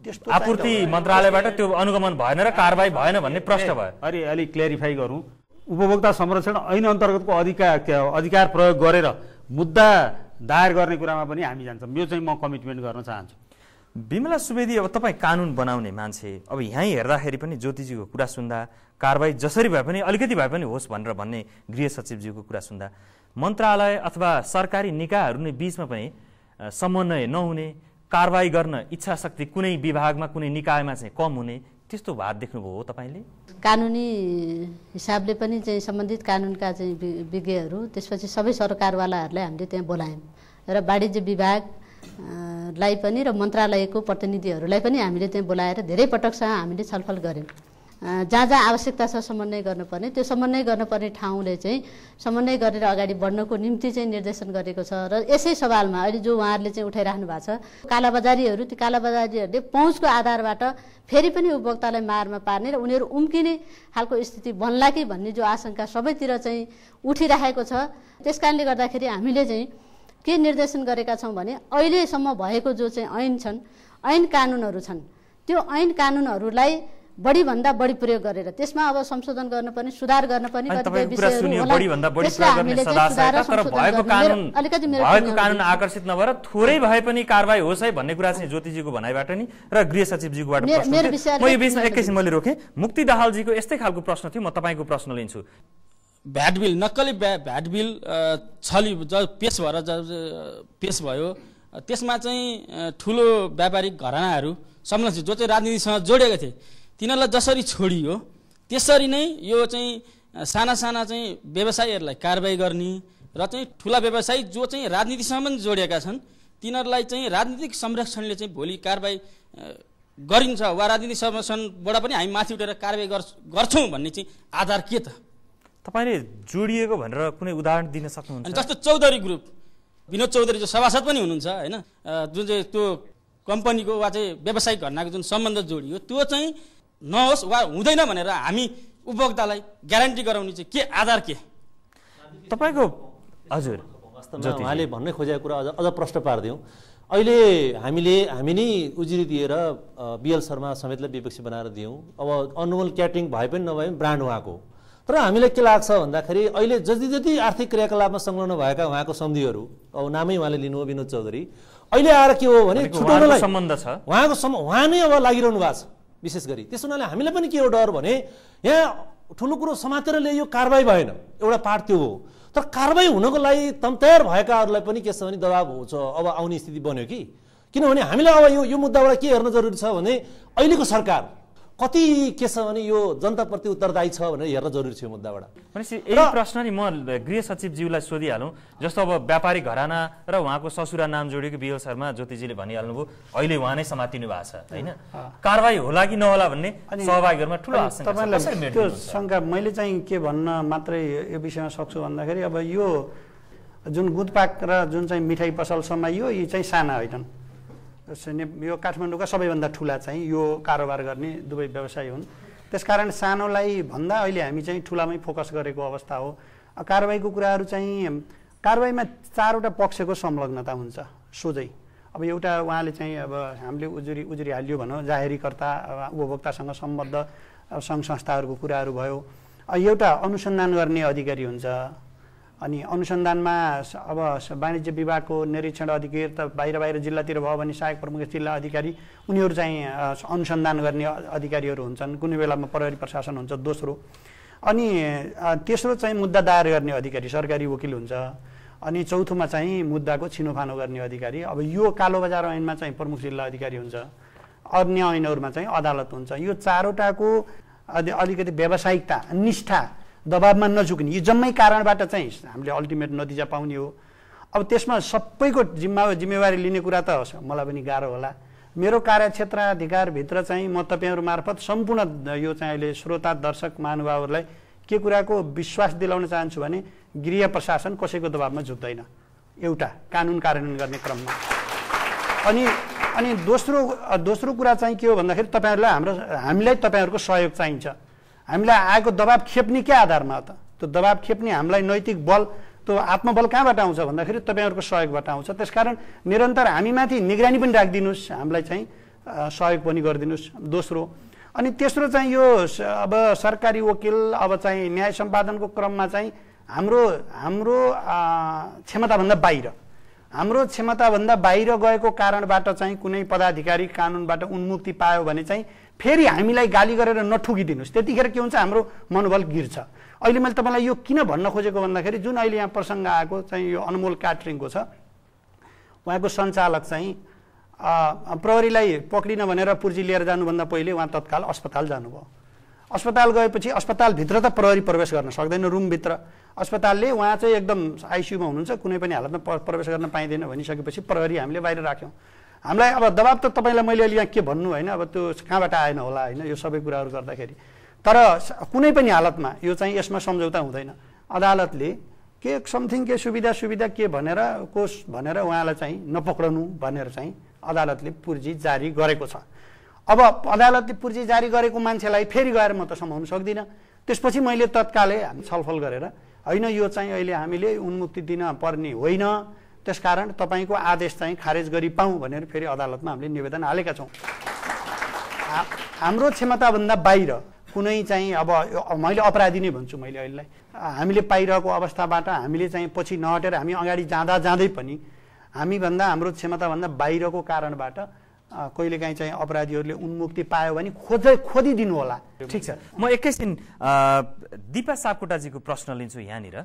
त्यस्तो आपूर्ति मन्त्रालयबाट त्यो अनुगमन भएन र कारवाही भएन भन्ने प्रश्न भयो अरे अलिक क्ल्यारिफाई गरौँ उपभोक्ता संरक्षण ऐन अन्तर्गतको अधिकार अधिकार प्रयोग गरेर मुद्दा दायर गर्ने कुरामा पनि हामी जान्छौँ यो चाहिँ म कमिटमेन्ट गर्न चाहन्छु विमला सुवेदी अब तपाईँ कानुन बनाउने मान्छे अब यहीँ हेर्दाखेरि पनि ज्योतिजीको कुरा सुन्दा कारवाही जसरी भए पनि अलिकति भए पनि होस् भनेर भन्ने गृह सचिवज्यूको कुरा सुन्दा मन्त्रालय अथवा सरकारी निकायहरू नै बिचमा पनि समन्वय नहुने कारवाही गर्न इच्छा शक्ति कुनै विभागमा कुनै निकायमा चाहिँ कम हुने त्यस्तो भाव देख्नुभयो हो तपाईँले कानुनी हिसाबले पनि चाहिँ सम्बन्धित कानुनका चाहिँ विज्ञहरू त्यसपछि सबै सरकारवालाहरूलाई हामीले त्यहाँ बोलायौँ र वाणिज्य विभाग लाई पनि र मन्त्रालयको प्रतिनिधिहरूलाई पनि हामीले त्यहाँ बोलाएर धेरै पटकसँग हामीले छलफल गऱ्यौँ जहाँ जहाँ आवश्यकता छ समन्वय गर्नुपर्ने त्यो समन्वय गर्नुपर्ने ठाउँले चाहिँ समन्वय गरेर अगाडि बढ्नको निम्ति चाहिँ निर्देशन गरेको छ र यसै सवालमा अहिले जो उहाँहरूले चाहिँ उठाइराख्नु भएको छ कालाबजारीहरू ती कालाबजारीहरूले पहुँचको आधारबाट फेरि पनि उपभोक्तालाई मारमा पार्ने र उनीहरू उम्किने खालको स्थिति बन्ला कि भन्ने जो आशंका सबैतिर चाहिँ उठिराखेको छ त्यस कारणले गर्दाखेरि हामीले चाहिँ के निर्देशन गरेका छौँ भने अहिलेसम्म भएको जो चाहिँ ऐन छन् ऐन कानुनहरू छन् त्यो ऐन कानुनहरूलाई बढीभन्दा बढी प्रयोग गरेर त्यसमा अब संशोधन गर्न पनि सुधार गर्न पनि कानुन आकर्षित नभएर थोरै भए पनि कारवाही होस् है भन्ने कुरा चाहिँ ज्योतिजीको भनाइबाट नि र गृह सचिवजीकोबाट म यो बिचमा एकैछिन मैले रोकेँ मुक्ति दाहालजीको यस्तै खालको प्रश्न थियो म तपाईँको प्रश्न लिन्छु भ्याट बिल नक्कली भ्याट बिल छली पेस भएर पेस भयो त्यसमा चाहिँ ठुलो व्यापारिक घरानाहरू संरक्षित जो चाहिँ राजनीतिसँग जोडिएका थिए तिनीहरूलाई जसरी छोडियो त्यसरी नै यो चाहिँ साना साना चाहिँ व्यवसायीहरूलाई कारवाही गर्ने र चाहिँ ठुला व्यवसायी जो चाहिँ राजनीतिसँग पनि जोडिएका छन् तिनीहरूलाई चाहिँ राजनीतिक संरक्षणले चाहिँ भोलि कारवाही गरिन्छ वा राजनीतिक संरक्षणबाट पनि हामी माथि उठेर कारवाही गर्छौँ भन्ने चाहिँ आधार के त तपाईँले जोडिएको भनेर कुनै उदाहरण दिन सक्नुहुन्छ जस्तो चौधरी ग्रुप विनोद चौधरी जो सभासद पनि हुनुहुन्छ होइन जुन चाहिँ त्यो कम्पनीको वा चाहिँ व्यावसायिक घटनाको जुन सम्बन्ध जोडियो त्यो चाहिँ नहोस् वा हुँदैन भनेर हामी उपभोक्तालाई ग्यारेन्टी गराउने चाहिँ के आधार के तपाईँको हजुर उहाँले भन्नै खोजेको कुरा अझ अझ प्रश्न पारिदिउँ अहिले हामीले हामी नै उजुरी दिएर बिएल शर्मा समेतलाई विपक्षी बनाएर दियौँ अब अनुमोल क्याटरिङ भए पनि नभए पनि ब्रान्ड उहाँको तर हामीलाई के लाग्छ भन्दाखेरि अहिले जति जति आर्थिक क्रियाकलापमा संलग्न भएका उहाँको सम्धिहरू अब नामै उहाँले लिनु विनोद चौधरी अहिले आएर के हो भने सम्बन्ध छ उहाँको सम् उहाँ नै अब लागिरहनु भएको छ विशेष गरी त्यस हुनाले हामीलाई पनि के हो डर भने यहाँ ठुलो कुरो समातेरले यो कारवाही भएन एउटा पाठ त्यो हो तर कारवाही हुनको लागि तम्तयार भएकाहरूलाई पनि के छ भने दबाब हुन्छ अब आउने स्थिति बन्यो कि किनभने हामीलाई अब यो यो मुद्दाबाट के हेर्न जरुरी छ भने अहिलेको सरकार कति के छ भने यो जनताप्रति उत्तरदायी छ भनेर हेर्न जरुरी छ यो मुद्दाबाट भनेपछि यही प्रश्न नि म गृह सचिवज्यूलाई सोधिहालौँ जस्तो अब व्यापारी घराना र उहाँको ससुरा नाम जोडिएको बिएल शर्मा ज्योतिजीले भनिहाल्नुभयो अहिले उहाँ नै समातिनु भएको छ होइन कारवाही होला कि नहोला भन्ने सहभागीहरूमा ठुलो त्यो शङ्का मैले चाहिँ के भन्न मात्रै यो विषयमा सक्छु भन्दाखेरि अब यो जुन गुदपाक र जुन चाहिँ मिठाई पसलसम्म यो यी चाहिँ साना होइनन् यो काठमाडौँका सबैभन्दा ठुला चाहिँ यो कारोबार गर्ने दुवै व्यवसाय हुन् त्यसकारण सानोलाई भन्दा अहिले हामी चाहिँ ठुलामै फोकस गरेको अवस्था हो कारवाहीको कुराहरू चाहिँ कारवाहीमा चारवटा पक्षको संलग्नता हुन्छ सोझै अब एउटा उहाँले चाहिँ अब हामीले उजुरी उजुरी हालियो भनौँ जाहेरीकर्ता उपभोक्तासँग सम्बद्ध सङ्घ संस्थाहरूको कुराहरू भयो एउटा अनुसन्धान गर्ने अधिकारी हुन्छ अनि अनुसन्धानमा अब वाणिज्य विभागको निरीक्षण अधिकृत बाहिर बाहिर जिल्लातिर भयो भने सहायक प्रमुख जिल्ला अधिकारी उनीहरू चाहिँ अनुसन्धान गर्ने अधिकारीहरू हुन्छन् कुनै बेलामा प्रहरी प्रशासन हुन्छ दोस्रो अनि तेस्रो चाहिँ मुद्दा दायर गर्ने अधिकारी सरकारी वकिल हुन्छ अनि चौथोमा चाहिँ मुद्दाको छिनोफानो गर्ने अधिकारी अब यो कालो बजार ऐनमा चाहिँ प्रमुख जिल्ला अधिकारी हुन्छ अन्य ऐनहरूमा चाहिँ अदालत हुन्छ यो चारवटाको अलिकति व्यावसायिकता निष्ठा दबाबमा नझुक्ने यो जम्मै कारणबाट चाहिँ हामीले अल्टिमेट नतिजा पाउने हो अब त्यसमा सबैको जिम्मा जिम्मेवारी लिने कुरा त मलाई पनि गाह्रो होला मेरो कार्यक्षेत्र अधिकारभित्र चाहिँ म तपाईँहरू मार्फत सम्पूर्ण यो चाहिँ अहिले श्रोता दर्शक महानुभावहरूलाई के कुराको विश्वास दिलाउन चाहन्छु भने गृह प्रशासन कसैको दबाबमा झुक्दैन एउटा कानुन कार्यान्वयन गर्ने क्रममा अनि अनि दोस्रो दोस्रो कुरा चाहिँ के हो भन्दाखेरि तपाईँहरूलाई हाम्रो हामीलाई तपाईँहरूको सहयोग चाहिन्छ हामीलाई आएको दबाब खेप्ने के आधारमा त त्यो दबाब खेप्ने हामीलाई नैतिक बल त्यो आत्मबल कहाँबाट आउँछ भन्दाखेरि तपाईँहरूको सहयोगबाट आउँछ त्यसकारण निरन्तर हामीमाथि निगरानी पनि राखिदिनुहोस् हामीलाई चाहिँ सहयोग पनि गरिदिनुहोस् दोस्रो अनि तेस्रो चाहिँ यो अब सरकारी वकिल अब चाहिँ न्याय सम्पादनको क्रममा चाहिँ हाम्रो हाम्रो क्षमताभन्दा बाहिर हाम्रो क्षमताभन्दा बाहिर गएको कारणबाट चाहिँ कुनै पदाधिकारी कानुनबाट उन्मुक्ति पायो भने चाहिँ फेरि हामीलाई गाली गरेर नठुकिदिनुहोस् त्यतिखेर के हुन्छ हाम्रो मनोबल गिर्छ अहिले मैले तपाईँलाई यो किन भन्न खोजेको भन्दाखेरि जुन अहिले यहाँ प्रसङ्ग आएको चाहिँ यो अनमोल क्याटरिङको छ उहाँको सञ्चालक चाहिँ प्रहरीलाई पक्रिन भनेर पुर्जी लिएर जानुभन्दा पहिले उहाँ तत्काल अस्पताल जानुभयो अस्पताल गएपछि अस्पतालभित्र त प्रहरी प्रवेश गर्न सक्दैन रुमभित्र अस्पतालले उहाँ चाहिँ एकदम आइसियुमा हुनुहुन्छ कुनै पनि हालतमा प्रवेश गर्न पाइँदैन भनिसकेपछि प्रहरी हामीले बाहिर राख्यौँ हामीलाई अब दबाब त तपाईँलाई मैले अहिले यहाँ के भन्नु होइन अब त्यो कहाँबाट आएन होला होइन यो सबै कुराहरू गर्दाखेरि तर कुनै पनि हालतमा यो चाहिँ यसमा सम्झौता हुँदैन अदालतले के समथिङ के सुविधा सुविधा के भनेर कोस भनेर उहाँलाई चाहिँ नपक्राउनु भनेर चाहिँ अदालतले पुर्जी जारी गरेको छ अब अदालतले पुर्जी जारी गरेको मान्छेलाई फेरि गएर म त समाउन सक्दिनँ त्यसपछि मैले तत्कालै हामी छलफल गरेर होइन यो चाहिँ अहिले हामीले उन्मुक्ति दिन पर्ने होइन त्यसकारण तपाईँको आदेश चाहिँ खारेज गरी पाऊँ भनेर फेरि अदालतमा हामीले निवेदन हालेका छौँ हाम्रो क्षमताभन्दा बाहिर कुनै चाहिँ अब मैले अपराधी नै भन्छु मैले अहिलेलाई हामीले पाइरहेको अवस्थाबाट हामीले चाहिँ पछि नहटेर हामी अगाडि जाँदा जाँदै पनि हामीभन्दा हाम्रो क्षमताभन्दा बाहिरको कारणबाट कहिलेकाहीँ चाहिँ अपराधीहरूले उन्मुक्ति पायो भने खोजै खोजिदिनु होला ठिक छ म एकैछिन दिपा सापकोटाजीको प्रश्न लिन्छु यहाँनिर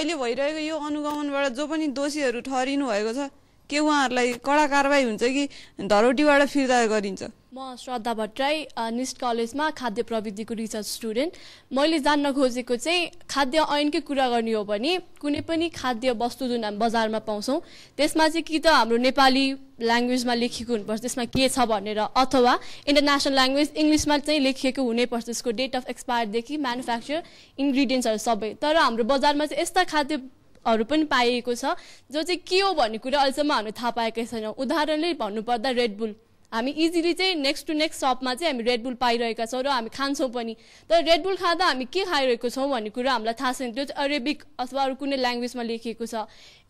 अहिले भइरहेको यो अनुगमनबाट जो पनि दोषीहरू ठहरिनु भएको छ के उहाँहरूलाई कडा कारवाही हुन्छ कि धरोटीबाट फिर्ता गरिन्छ म श्रद्धा भट्टराई निस्ट कलेजमा खाद्य प्रविधिको रिसर्च स्टुडेन्ट मैले जान्न खोजेको चाहिँ खाद्य ऐनकै कुरा गर्ने हो भने कुनै पनि खाद्य वस्तु जुन हामी बजारमा पाउँछौँ त्यसमा चाहिँ कि त हाम्रो नेपाली ल्याङ्ग्वेजमा लेखिएको हुनुपर्छ त्यसमा के छ भनेर अथवा इन्टरनेसनल ल्याङ्ग्वेज इङ्ग्लिसमा चाहिँ लेखिएको हुनैपर्छ त्यसको डेट अफ एक्सपायरदेखि म्यानुफ्याक्चर इन्ग्रिडियन्ट्सहरू सबै तर हाम्रो बजारमा चाहिँ यस्ता खाद्य हरू पनि पाइएको छ जो चाहिँ के हो भन्ने कुरा अहिलेसम्म हामीले थाहा पाएकै छैनौँ उदाहरणले भन्नुपर्दा रेडबुल हामी इजिली चाहिँ नेक्स्ट टु नेक्स्ट सपमा चाहिँ हामी रेडबुल पाइरहेका छौँ र हामी खान्छौँ पनि तर रेडबुल खाँदा हामी के खाइरहेको छौँ भन्ने कुरा हामीलाई थाहा छैन त्यो चाहिँ अरेबिक अथवा अरू कुनै ल्याङ्ग्वेजमा लेखिएको छ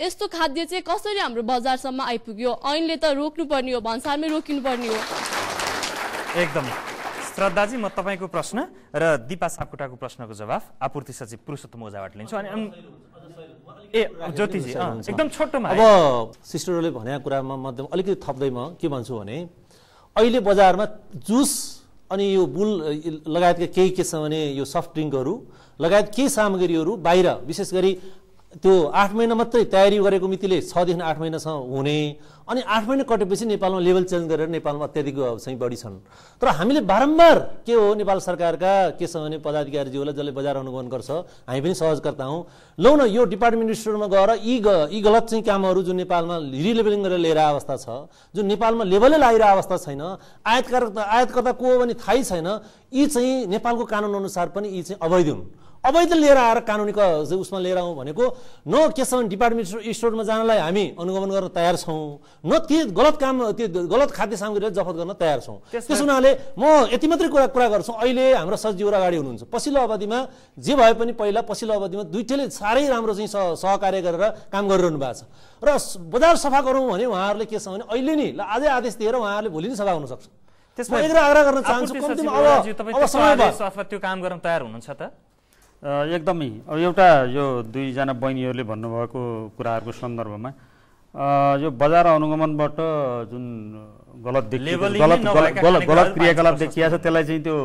यस्तो खाद्य चाहिँ कसरी हाम्रो बजारसम्म आइपुग्यो ऐनले त रोक्नुपर्ने हो भन्सारमै रोकिनुपर्ने हो एकदम श्रद्धाजी म तपाईँको प्रश्न र दिपा सापकोटाको प्रश्नको जवाफ आपूर्ति सचिव पुरुषोत्तम ओझाबाट लिन्छु अनि ए ज्योतिजी एकदम छोटोमा अब सिस्टरहरूले भनेको कुरामा मध्यम अलिकति थप्दै म के भन्छु भने अहिले बजारमा जुस अनि यो बुल लगायतका केही के छ भने यो सफ्ट ड्रिङ्कहरू लगायत केही सामग्रीहरू बाहिर विशेष गरी त्यो आठ महिना मात्रै तयारी गरेको मितिले छदेखि आठ महिनासम्म हुने अनि आठ महिना कटेपछि नेपालमा लेभल चेन्ज गरेर नेपालमा अत्याधिक चाहिँ बढी छन् तर हामीले बारम्बार के हो नेपाल सरकारका के छ भने पदाधिकारीज्यूलाई जसले बजार अनुगमन गर्छ हामी पनि सहजकर्ता हौँ लौ न यो डिपार्टमेन्ट स्टोरमा गएर यी यी गलत चाहिँ कामहरू जुन नेपालमा रिलेभलिङ गरेर लिएर अवस्था छ जुन नेपालमा लेभलै लागेर अवस्था छैन आयातकार आयातकर्ता को हो भने थाहै छैन यी चाहिँ नेपालको कानुनअनुसार पनि यी चाहिँ अवैध हुन् अवैध लिएर आएर कानुनीको उसमा लिएर आउँ भनेको न केसम्म डिपार्टमेन्ट स्टोरमा जानलाई हामी अनुगमन गर्न तयार छौँ न ती गलत काम त्यो गलत खाद्य सामग्रीलाई जफत गर्न तयार छौँ त्यस हुनाले म यति मात्रै कुरा कुरा गर्छु अहिले हाम्रो सचिवहरू अगाडि हुनुहुन्छ पछिल्लो अवधिमा जे भए पनि पहिला पछिल्लो अवधिमा दुइटैले साह्रै राम्रो चाहिँ सहकार्य गरेर काम गरिरहनु भएको छ र बजार सफा गरौँ भने उहाँहरूले के छ भने अहिले नि आजै आदेश दिएर उहाँहरूले भोलि नै सफा हुनसक्छ त्यसमा आग्रह गर्न चाहन्छु त्यो काम गर्न तयार हुनुहुन्छ त एकदमै अब एउटा यो दुईजना बहिनीहरूले भन्नुभएको कुराहरूको सन्दर्भमा यो बजार अनुगमनबाट जुन गलत गलत गलत क्रियाकलाप देखिया छ त्यसलाई चाहिँ त्यो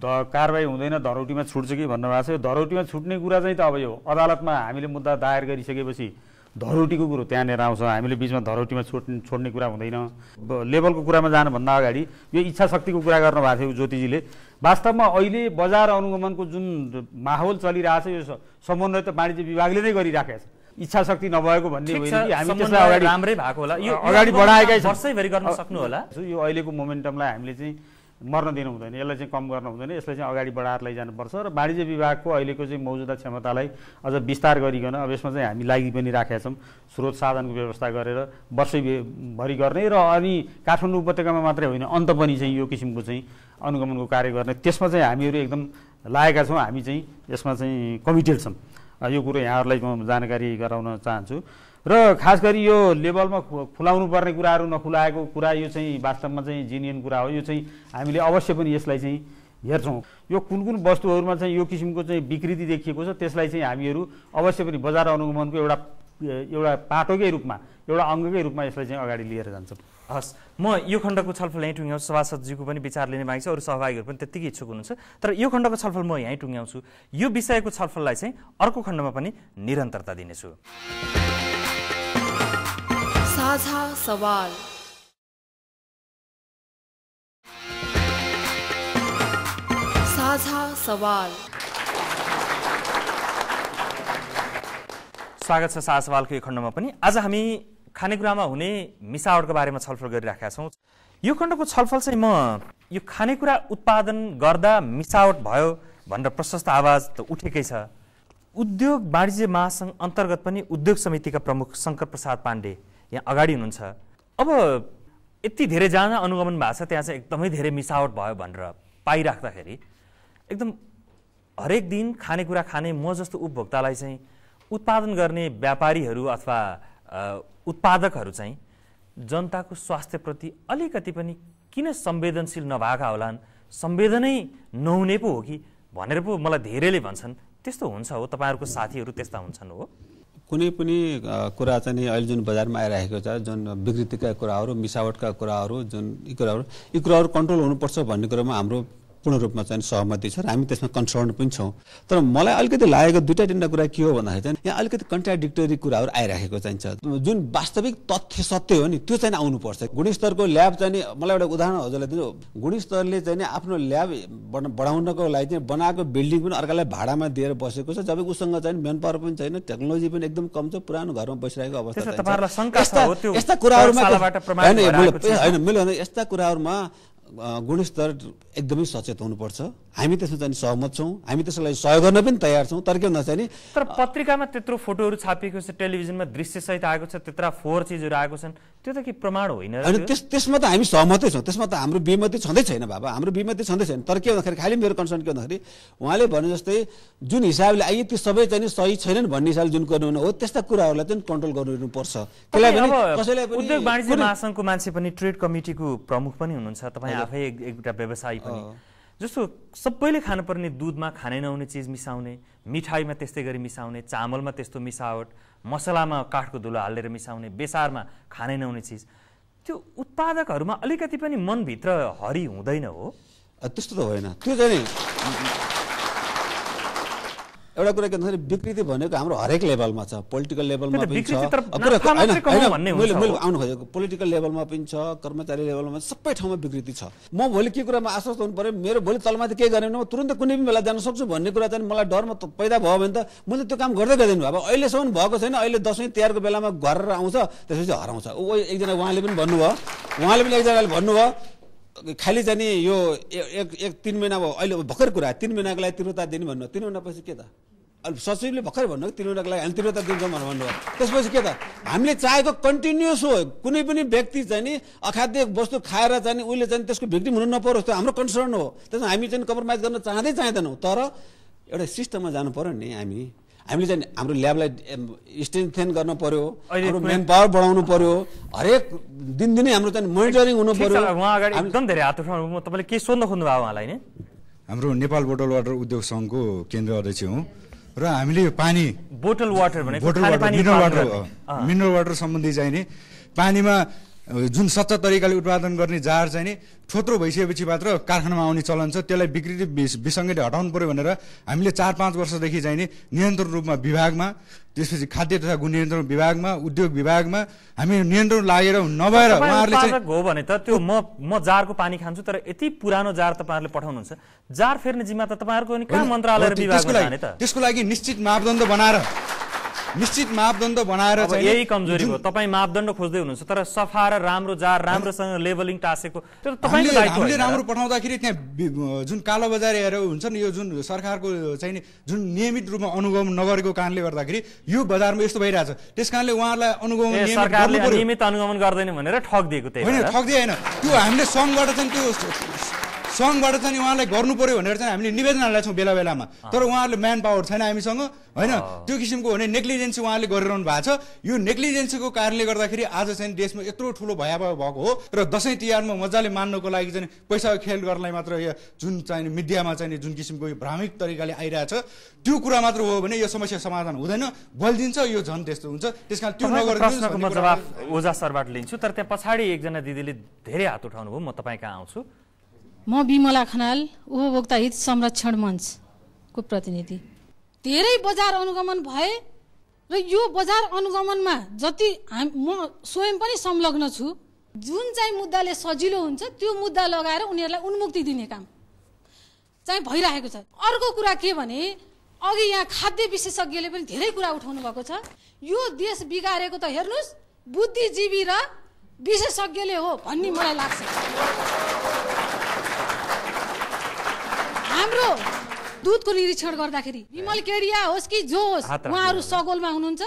ध कारवाही हुँदैन धरौटीमा छुट्छ कि भन्नुभएको छ यो धरौटीमा छुट्ने कुरा चाहिँ त अब यो अदालतमा हामीले मुद्दा दायर गरिसकेपछि धरौटीको कुरो त्यहाँनिर आउँछ हामीले बिचमा धरौटीमा छोड्ने छोड्ने कुरा हुँदैन लेभलको कुरामा जानुभन्दा अगाडि यो इच्छा शक्तिको कुरा गर्नुभएको थियो ज्योतिजीले वास्तवमा अहिले बजार अनुगमनको जुन माहौल चलिरहेछ यो समन्वय त वाणिज्य विभागले नै गरिराखेको छ इच्छा शक्ति नभएको भन्ने होइन हामी त्यसलाई अगाडि राम्रै भएको होला यो अगाडि बढाएकै वर्षैभरि गर्न सक्नु होला यो अहिलेको मोमेन्टमलाई हामीले चाहिँ मर्न दिनु हुँदैन यसलाई चाहिँ कम गर्न हुँदैन यसलाई चाहिँ अगाडि बढाएर लैजानुपर्छ र वाणिज्य विभागको अहिलेको चाहिँ मौजुदा क्षमतालाई अझ विस्तार गरिकन अब यसमा चाहिँ हामी लागि पनि राखेका छौँ स्रोत साधनको व्यवस्था गरेर वर्षैभरि गर्ने र अनि काठमाडौँ उपत्यकामा मात्रै होइन अन्त पनि चाहिँ यो किसिमको चाहिँ अनुगमनको कार्य गर्ने त्यसमा चाहिँ हामीहरू एकदम लागेका छौँ हामी चाहिँ यसमा चाहिँ कमिटेड छौँ यो कुरो यहाँहरूलाई म जानकारी गराउन चाहन्छु र खास गरी यो लेभलमा खुलाउनु पर्ने कुराहरू नखुलाएको कुरा यो चाहिँ वास्तवमा चाहिँ जिनियन कुरा हो यो चाहिँ हामीले अवश्य पनि यसलाई चाहिँ हेर्छौँ यो कुन कुन वस्तुहरूमा चाहिँ यो किसिमको चाहिँ विकृति देखिएको छ त्यसलाई चाहिँ हामीहरू अवश्य पनि बजार अनुगमनको एउटा एउटा पाटोकै रूपमा एउटा अङ्गकै रूपमा यसलाई चाहिँ अगाडि लिएर जान्छौँ हस् म यो खण्डको छलफल यहीँ टुङ्ग्याउँछु सभासदजीको पनि विचार लिने बाँकी छ अरू सहभागीहरू पनि त्यत्तिकै इच्छुक हुनुहुन्छ तर यो खण्डको छलफल म यहीँ टुङ्ग्याउँछु यो विषयको छलफललाई चाहिँ अर्को खण्डमा पनि निरन्तरता दिनेछु स्वागत छ सासवालको यो खण्डमा पनि आज हामी खानेकुरामा हुने मिसावटको बारेमा छलफल गरिराखेका छौँ यो खण्डको छलफल चाहिँ म यो खानेकुरा उत्पादन गर्दा मिसावट भयो भनेर प्रशस्त आवाज त उठेकै छ उद्योग वाणिज्य महासङ्घ अन्तर्गत पनि उद्योग समितिका प्रमुख शङ्कर प्रसाद पाण्डे यहाँ अगाडि हुनुहुन्छ अब यति धेरै जहाँ अनुगमन भएको छ त्यहाँ चाहिँ एकदमै धेरै मिसावट भयो भनेर पाइराख्दाखेरि एकदम हरेक दिन खानेकुरा खाने म जस्तो उपभोक्तालाई चाहिँ उत्पादन गर्ने व्यापारीहरू अथवा उत्पादकहरू चाहिँ जनताको स्वास्थ्यप्रति अलिकति पनि किन संवेदनशील नभएका होलान् संवेदनै नहुने पो हो कि भनेर पो मलाई धेरैले भन्छन् त्यस्तो हुन्छ हो तपाईँहरूको साथीहरू त्यस्ता हुन्छन् हो कुनै पनि कुरा चाहिँ अहिले जुन बजारमा आइरहेको छ जुन विकृतिका कुराहरू मिसावटका कुराहरू जुन यी कुराहरू यी कुराहरू कन्ट्रोल हुनुपर्छ भन्ने कुरामा हाम्रो पूर्ण रूपमा चाहिँ सहमति छ र हामी त्यसमा कन्सर्न पनि छौँ तर मलाई अलिकति लागेको दुईवटा तिनवटा कुरा के हो भन्दाखेरि चाहिँ यहाँ अलिकति कन्ट्राडिक्टरी कुराहरू आइराखेको चाहिन्छ जुन वास्तविक तथ्य सत्य हो नि त्यो चाहिँ आउनुपर्छ गुणस्तरको ल्याब चाहिँ मलाई एउटा उदाहरण हजुरलाई दिनु गुणस्तरले चाहिँ आफ्नो ल्याब बढाउनको लागि चाहिँ बनाएको बिल्डिङ पनि अर्कालाई भाडामा दिएर बसेको छ जब उसँग चाहिँ मेन पावर पनि छैन टेक्नोलोजी पनि एकदम कम छ पुरानो घरमा बसिरहेको अवस्था यस्ता कुराहरूमा होइन मैले यस्ता कुराहरूमा गुणस्तर एकदमै सचेत हुनुपर्छ हामी त्यसमा चाहिँ सहमत छौँ हामी त्यसलाई सहयोग गर्न पनि तयार छौँ तर के भन्दा चाहिँ तर पत्रिकामा त्यत्रो फोटोहरू छापिएको छ टेलिभिजनमा दृश्यसहित आएको छ त्यत्र फोहोर चिजहरू आएको छन् त्यो त के प्रमाण होइन होइन त्यस त्यसमा त हामी सहमतै छौँ त्यसमा त हाम्रो बिमति छँदै छैन बाबा हाम्रो बिमती छँदै छैन तर के भन्दाखेरि खालि मेरो कन्सर्न के भन्दाखेरि उहाँले भने जस्तै जुन हिसाबले आयो त्यो सबै चाहिँ सही छैनन् भन्ने हिसाबले जुन गर्नु हो त्यस्ता कुराहरूलाई चाहिँ कन्ट्रोल गर्नुपर्छ त्यसलाई पनि उद्योग वाणिज्य महासङ्घको मान्छे पनि ट्रेड कमिटीको प्रमुख पनि हुनुहुन्छ तपाईँ आफै एक एउटा व्यवसायी पनि जस्तो सबैले खानुपर्ने दुधमा खानै नहुने चिज मिसाउने मिठाईमा त्यस्तै गरी मिसाउने चामलमा त्यस्तो मिसावट मसलामा काठको धुलो हालेर मिसाउने बेसारमा खानै नहुने चिज त्यो उत्पादकहरूमा अलिकति पनि मनभित्र हरि हुँदैन हो त्यस्तो त होइन त्यो चाहिँ एउटा कुरा के भन्दाखेरि विकृति भनेको हाम्रो हरेक लेभलमा छ पोलिटिकल लेभलमा पनि छ मैले आउनु खोजेको पोलिटिकल लेभलमा पनि छ कर्मचारी लेभलमा सबै ठाउँमा विकृति छ म भोलि के कुरामा आश्वस्त हुनु पऱ्यो मेरो भोलि तलमाथि केही गरेँ भने म तुरन्त कुनै पनि बेला जान सक्छु भन्ने कुरा चाहिँ मलाई डरमा पैदा भयो भने त मैले त्यो काम गर्दै गर्दैन भयो अब अहिलेसम्म भएको छैन अहिले दसैँ तिहारको बेलामा घर आउँछ त्यसपछि हराउँछ ऊ एकजना उहाँले पनि भन्नुभयो उहाँले पनि एकजनाले भन्नुभयो खालि जाने यो एक एक तिन महिना अब अहिले भर्खर कुरा तिन महिनाको लागि तीव्रता दिने भन्नु तिन महिनापछि के त अहिले सचिवले भर्खर भन्नु तिन महिनाको लागि हामी तीव्रता दिन्छौँ भनेर भन्नुभयो त्यसपछि के त हामीले चाहेको कन्टिन्युस हो कुनै पनि व्यक्ति चाहिँ नि अखाद्य वस्तु खाएर जाने उसले चाहिँ त्यसको भिक्टिम हुनु नपरोस् त्यो हाम्रो कन्सर्न हो त्यसमा हामी चाहिँ कम्प्रोमाइज गर्न चाहँदै चाहँदैनौँ तर एउटा सिस्टममा जानु पऱ्यो नि हामी हामीले चाहिँ हाम्रो ल्याबलाई स्ट्रेन्थेन गर्नु पर्यो मेन पावर बढाउनु पर्यो हरेक दिनदिनै हाम्रो चाहिँ मोनिटरिङ हुनु पर्यो एकदम धेरै हात उठाउनु म तपाईँले के सोध्न खोज्नु भयो उहाँलाई नि हाम्रो नेपाल बोटल वाटर उद्योग सङ्घको केन्द्र अध्यक्ष हौँ र हामीले पानी bottle water mineral water mineral water सम्बन्धी नि पानीमा जुन सच्चा तरिकाले उत्पादन गर्ने जार चाहिँ नि थोत्रो भइसकेपछि मात्र कारखानामा आउने चलन छ त्यसलाई विकृति विसङ्गति हटाउनु पऱ्यो भनेर हामीले चार पाँच वर्षदेखि चाहिँ नि नियन्त्रण रूपमा विभागमा त्यसपछि खाद्य तथा गुण नियन्त्रण विभागमा उद्योग विभागमा हामी नियन्त्रण लागेर नभएर उहाँहरूले हो भने त त्यो म म जारको पानी खान्छु तर यति पुरानो जार तपाईँहरूले पठाउनुहुन्छ जार फेर्ने जिम्मा त तपाईँहरूको नि त्यसको लागि निश्चित मापदण्ड बनाएर निश्चित मापदण्ड बनाएर यही कमजोरी हो तपाईँ मापदण्ड खोज्दै हुनुहुन्छ तर सफा र राम्रो जार राम्रोसँग लेभलिङ टाँसेको हामीले राम्रो पठाउँदाखेरि त्यहाँ जुन कालो हेरेर हुन्छ नि यो जुन सरकारको चाहिँ जुन नियमित रूपमा अनुगमन नगरेको कारणले गर्दाखेरि यो बजारमा यस्तो भइरहेछ त्यस कारणले उहाँहरूलाई अनुगमन नियमित अनुगमन गर्दैन भनेर ठग दिएको त्यही होइन ठग दिएन त्यो हामीले सङ्घबाट चाहिँ त्यो सङ्घबाट चाहिँ उहाँलाई गर्नु पर्यो भनेर चाहिँ हामीले निवेदन छौँ बेला बेलामा तर उहाँहरूले म्यान पावर छैन हामीसँग होइन त्यो किसिमको हुने नेग्लिजेन्सी उहाँले गरिरहनु भएको छ यो नेग्लिजेन्सीको कारणले गर्दाखेरि आज चाहिँ देशमा यत्रो ठुलो भयावह भएको हो र दसैँ तिहारमा मजाले मान्नको लागि चाहिँ पैसाको खेल गर्नलाई मात्र यो जुन चाहिँ मिडियामा चाहिँ जुन किसिमको यो भ्रामिक तरिकाले आइरहेछ त्यो कुरा मात्र हो भने यो समस्या समाधान हुँदैन बलिदिन्छ यो झन् त्यस्तो हुन्छ त्यस कारण त्यो नगरिदिनु ओजा सरबाट लिन्छु तर त्यहाँ पछाडि एकजना दिदीले धेरै हात उठाउनु भयो म तपाईँ कहाँ आउँछु म विमला खनाल उपभोक्ता हित संरक्षण मञ्चको प्रतिनिधि धेरै बजार अनुगमन भए र यो बजार अनुगमनमा जति हाम म स्वयं पनि संलग्न छु जुन चाहिँ मुद्दाले सजिलो हुन्छ त्यो मुद्दा लगाएर उनीहरूलाई उन्मुक्ति दिने काम चाहिँ भइरहेको छ अर्को कुरा के भने अघि यहाँ खाद्य विशेषज्ञले पनि धेरै कुरा उठाउनु भएको छ यो देश बिगारेको त हेर्नुहोस् बुद्धिजीवी र विशेषज्ञले हो भन्ने मलाई लाग्छ हाम्रो दुधको निरीक्षण गर्दाखेरि विमल केरिया होस् कि जो होस् उहाँहरू सगोलमा हुनुहुन्छ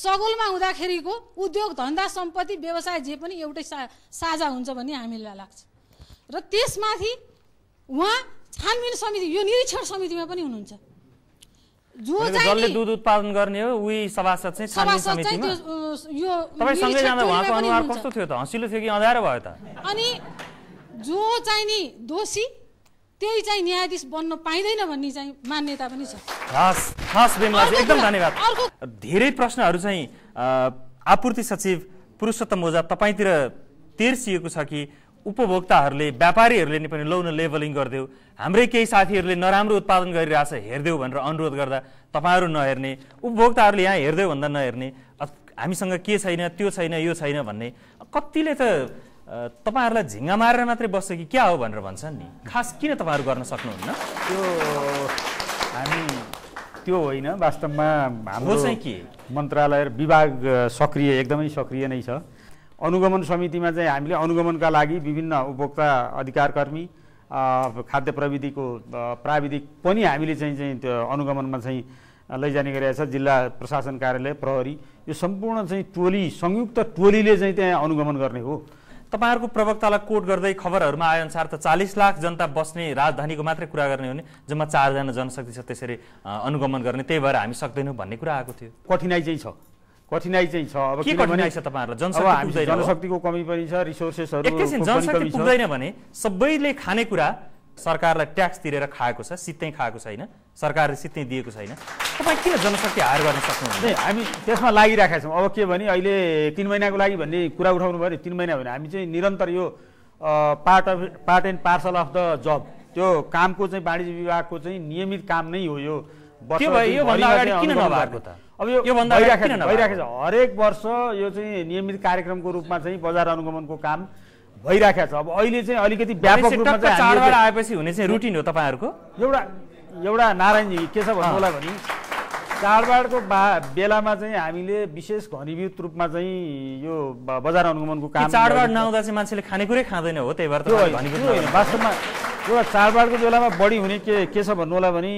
सगोलमा हुँदाखेरिको उद्योग धन्दा सम्पत्ति व्यवसाय जे पनि एउटै सा साझा हुन्छ भन्ने हामीलाई लाग्छ र त्यसमाथि उहाँ छानबिन समिति यो निरीक्षण समितिमा पनि हुनुहुन्छ जो जसले दुध उत्पादन गर्ने हो उही सभासद चाहिँ सभासद चाहिँ यो सँगै जाँदा उहाँको अनुहार कस्तो थियो त हँसिलो थियो कि अँध्यारो भयो त अनि जो चाहिँ नि दोषी त्यही चाहिँ न्यायाधीश बन्न पाइँदैन भन्ने चाहिँ मान्यता पनि छ हस् हस् बिमलाजी एकदम धन्यवाद धेरै प्रश्नहरू चाहिँ आपूर्ति सचिव पुरुषोत्तम ओझा तपाईँतिर तेर्सिएको छ कि उपभोक्ताहरूले व्यापारीहरूले नि पनि लौन लेबलिङ गरिदेऊ हाम्रै केही साथीहरूले नराम्रो उत्पादन गरिरहेछ हेरिदेऊ भनेर अनुरोध गर्दा तपाईँहरू नहेर्ने उपभोक्ताहरूले यहाँ हेरिदेऊ भन्दा नहेर्ने हामीसँग के छैन त्यो छैन यो छैन भन्ने कतिले त तपाईँहरूलाई झिङ्गा मारेर मात्रै बस्छ कि क्या हो भनेर भन्छन् नि खास किन तपाईँहरू गर्न सक्नुहुन्न त्यो हामी त्यो होइन वास्तवमा हाम्रो चाहिँ के मन्त्रालय विभाग सक्रिय एकदमै सक्रिय नै छ अनुगमन समितिमा चाहिँ हामीले अनुगमनका लागि विभिन्न उपभोक्ता अधिकारकर्मी खाद्य प्रविधिको प्राविधिक पनि हामीले चाहिँ चाहिँ त्यो अनुगमनमा चाहिँ लैजाने गरिरहेको छ जिल्ला प्रशासन कार्यालय प्रहरी यो सम्पूर्ण चाहिँ टोली संयुक्त टोलीले चाहिँ त्यहाँ अनुगमन गर्ने हो तपाईँहरूको प्रवक्तालाई कोट गर्दै खबरहरूमा आएअनुसार त चालिस लाख जनता बस्ने राजधानीको मात्रै कुरा गर्ने हो भने जम्मा चारजना जनशक्ति छ त्यसरी अनुगमन गर्ने त्यही भएर हामी सक्दैनौँ भन्ने कुरा आएको थियो कठिनाइ चाहिँ छ कठिनाइ चाहिँ छ अब के कठिनाइ छ तपाईँहरूलाई जनशक्तिको कमी पनि छ रिसोर्सेसहरू एकैछिन जनशक्ति पुग्दैन भने सबैले खानेकुरा सरकारलाई ट्याक्स तिरेर खाएको छ सित्तै खाएको छैन सरकारले सित्तै दिएको छैन तपाईँ किन जनशक्ति हायर गर्न सक्नुहुन्छ हामी त्यसमा लागिरहेका छौँ अब के भने अहिले तिन महिनाको लागि भन्ने कुरा उठाउनु भयो नि तिन महिना भने हामी चाहिँ निरन्तर यो part of part and parcel of the जब त्यो कामको चाहिँ वाणिज्य विभागको चाहिँ नियमित काम नै हो यो अब यो भइरहेको छ हरेक वर्ष यो चाहिँ नियमित कार्यक्रमको रूपमा चाहिँ बजार अनुगमनको काम भइराखेको छ अब अहिले चाहिँ अलिकति व्यापक रूपमा चाडबाड आएपछि हुने चाहिँ रुटिन हो तपाईँहरूको एउटा एउटा नारायणजी के छ होला भने चाडबाडको बा बेलामा चाहिँ हामीले विशेष घनीभूत रूपमा चाहिँ यो बजार अनुगमनको काम चाडबाड नआउँदा चाहिँ मान्छेले खानेकुरै खाँदैन हो त्यही भएर वास्तवमा एउटा चाडबाडको बेलामा बढी हुने के के छ भन्नु होला भने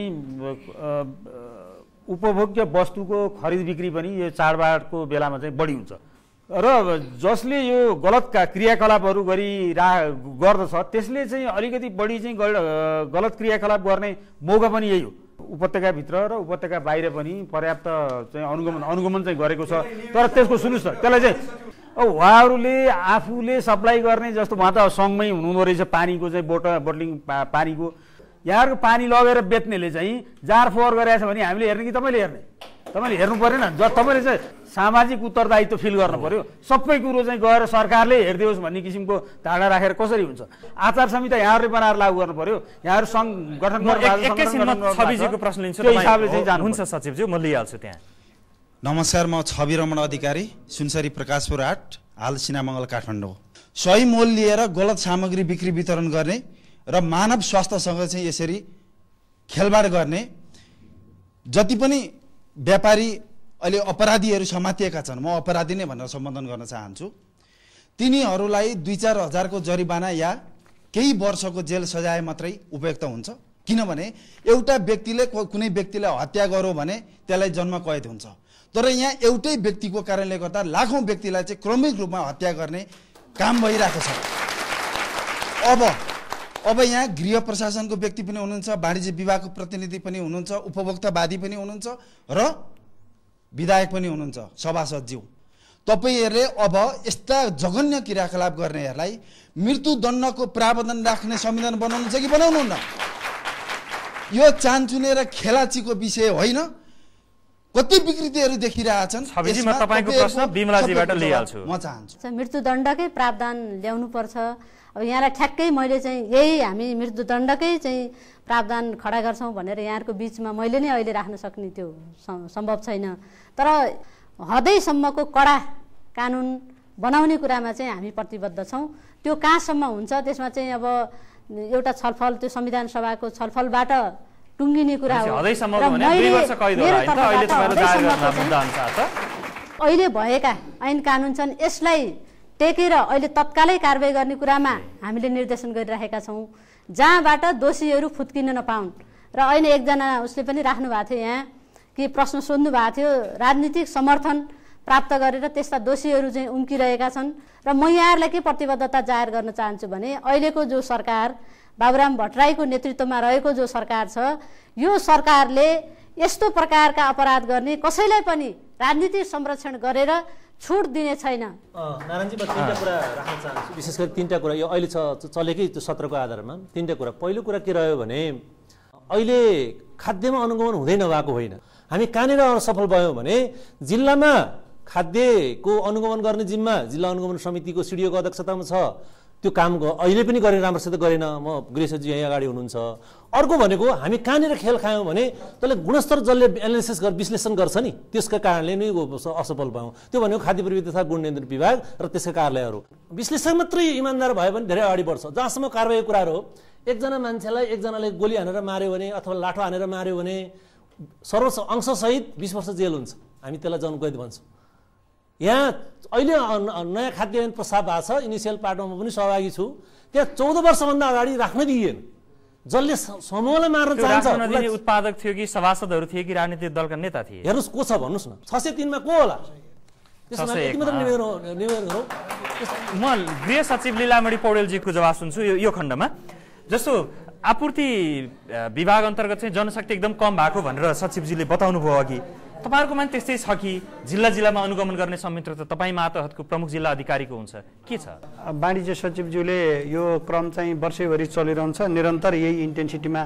उपभोग्य वस्तुको खरिद बिक्री पनि यो चाडबाडको बेलामा चाहिँ बढी हुन्छ र जसले यो गलतका क्रियाकलापहरू गरिरा गर्दछ त्यसले चाहिँ अलिकति बढी चाहिँ गलत क्रियाकलाप गर्ने मौका पनि यही हो उपत्यकाभित्र र उपत्यका बाहिर पनि पर्याप्त चाहिँ अनुगमन अनुगमन चाहिँ गरेको छ तर त्यसको सुन्नुहोस् न त्यसलाई चाहिँ उहाँहरूले आफूले सप्लाई गर्ने जस्तो उहाँ त सङ्घमै हुनुहुँदो रहेछ पानीको चाहिँ बोट बोटलिङ पानीको यहाँहरूको पानी लगेर बेच्नेले चाहिँ जार फोहोर गरेको भने हामीले हेर्ने कि तपाईँले हेर्ने तपाईँले हेर्नु परेन तपाईँले चाहिँ सामाजिक उत्तरदायित्व फिल गर्नु पर्यो सबै कुरो चाहिँ गएर सरकारले हेरिदियोस् भन्ने किसिमको धारणा राखेर कसरी हुन्छ आचार संहिता यहाँहरूले बनाएर लागू गर्नु पर्यो यहाँहरू सङ्घ हिसाबले चाहिँ हुन्छ सचिवज्यू म लिइहाल्छु त्यहाँ नमस्कार म छवि रमण अधिकारी सुनसरी प्रकाशपुर आठ हाल सिनामङ्गल काठमाडौँ सही मोल लिएर गलत सामग्री बिक्री वितरण गर्ने र मानव स्वास्थ्यसँग चाहिँ यसरी खेलबाड गर्ने जति पनि व्यापारी अहिले अपराधीहरू समातिएका छन् म अपराधी नै भनेर सम्बोधन गर्न चाहन्छु तिनीहरूलाई दुई चार हजारको जरिवाना या केही वर्षको जेल सजाय मात्रै उपयुक्त हुन्छ किनभने एउटा व्यक्तिले कुनै व्यक्तिलाई हत्या गर्यो भने त्यसलाई जन्म कैद हुन्छ तर यहाँ एउटै व्यक्तिको कारणले गर्दा लाखौँ व्यक्तिलाई चाहिँ क्रमिक रूपमा हत्या गर्ने काम भइरहेको छ अब अब यहाँ गृह प्रशासनको व्यक्ति पनि हुनुहुन्छ वाणिज्य विभागको प्रतिनिधि पनि हुनुहुन्छ उपभोक्तावादी पनि हुनुहुन्छ र विधायक पनि हुनुहुन्छ सभासदज्यू तपाईँहरूले अब यस्ता जघन्य क्रियाकलाप गर्नेहरूलाई मृत्युदण्डको प्रावधान राख्ने संविधान बनाउनुहुन्छ कि बनाउनुहुन्न यो चान्चुने र खेलाचीको विषय होइन कति विकृतिहरू देखिरहेछन् म चाहन्छु मृत्युदण्डकै प्रावधान ल्याउनुपर्छ अब यहाँलाई ठ्याक्कै मैले चाहिँ यही हामी मृत्युदण्डकै चाहिँ प्रावधान खडा गर्छौँ भनेर यहाँहरूको बिचमा मैले नै अहिले राख्न सक्ने त्यो सम्भव छैन तर हदैसम्मको कडा कानुन बनाउने कुरामा चाहिँ हामी प्रतिबद्ध छौँ त्यो कहाँसम्म हुन्छ त्यसमा चाहिँ अब एउटा छलफल त्यो संविधान सभाको छलफलबाट टुङ्गिने कुरा हो अहिले भएका ऐन कानुन छन् यसलाई टेकेर अहिले तत्कालै कारवाही गर्ने कुरामा हामीले निर्देशन गरिराखेका छौँ जहाँबाट दोषीहरू फुत्किन नपाउन् र अहिले एकजना उसले पनि राख्नु भएको थियो यहाँ कि प्रश्न सोध्नु भएको थियो राजनीतिक समर्थन प्राप्त गरेर त्यस्ता दोषीहरू चाहिँ उम्किरहेका छन् र म यहाँहरूलाई के प्रतिबद्धता जाहेर गर्न चाहन्छु भने अहिलेको जो सरकार बाबुराम भट्टराईको नेतृत्वमा रहेको जो सरकार छ यो सरकारले यस्तो प्रकारका अपराध गर्ने कसैलाई पनि राजनीतिक संरक्षण गरेर छुट दिने छैन विशेष गरी तिनवटा कुरा यो अहिले छ चलेकै त्यो सत्रको आधारमा तिनवटा कुरा पहिलो कुरा के रह्यो भने अहिले खाद्यमा अनुगमन हुँदै नभएको होइन हामी कहाँनिर असफल भयौँ भने जिल्लामा खाद्यको अनुगमन गर्ने जिम्मा जिल्ला अनुगमन समितिको सिडिओको अध्यक्षतामा छ त्यो काम अहिले पनि गरेन राम्रोसित गरेन म गृह सचिव यहीँ अगाडि हुनुहुन्छ अर्को भनेको हामी कहाँनिर खेल खायौँ भने त्यसले गुणस्तर जसले एनालिसिस गर विश्लेषण गर्छ नि त्यसका कारणले नै असफल भयौँ त्यो भनेको खाद्य प्रविधि तथा गुण नियन्त्रण विभाग र त्यसका कार्यालयहरू विश्लेषण मात्रै इमान्दार भयो भने धेरै अगाडि बढ्छ जहाँसम्म कारवाही कुराहरू हो एकजना मान्छेलाई एकजनाले गोली हानेर माऱ्यो भने अथवा लाठो हानेर माऱ्यो भने सर्वोच्च अंशसहित बिस वर्ष जेल हुन्छ हामी त्यसलाई जनकैद भन्छौँ यहाँ अहिले नयाँ खाद्य प्रस्ताव भएको छ इनिसियल पार्टमा म पनि सहभागी छु त्यहाँ चौध वर्षभन्दा अगाडि राख्नै दिइएन जसले समूहलाई मार्न चाहन्छ उत्पादक थियो कि सभासदहरू थिए कि राजनीतिक दलका नेता थिए हेर्नुहोस् को छ भन्नुहोस् न छ सय तिनमा को होला म गृह सचिव लिलामणी पौडेलजीको जवाब सुन्छु यो यो खण्डमा जस्तो आपूर्ति विभाग अन्तर्गत चाहिँ जनशक्ति एकदम कम भएको भनेर सचिवजीले बताउनु भयो अघि तपाईँहरूकोमा पनि त्यस्तै छ कि जिल्ला जिल्लामा अनुगमन गर्ने संयन्त्र त तपाईँ मातहतको प्रमुख जिल्ला अधिकारीको हुन्छ के छ वाणिज्य सचिवज्यूले यो क्रम चाहिँ वर्षैभरि चलिरहन्छ निरन्तर यही इन्टेन्सिटीमा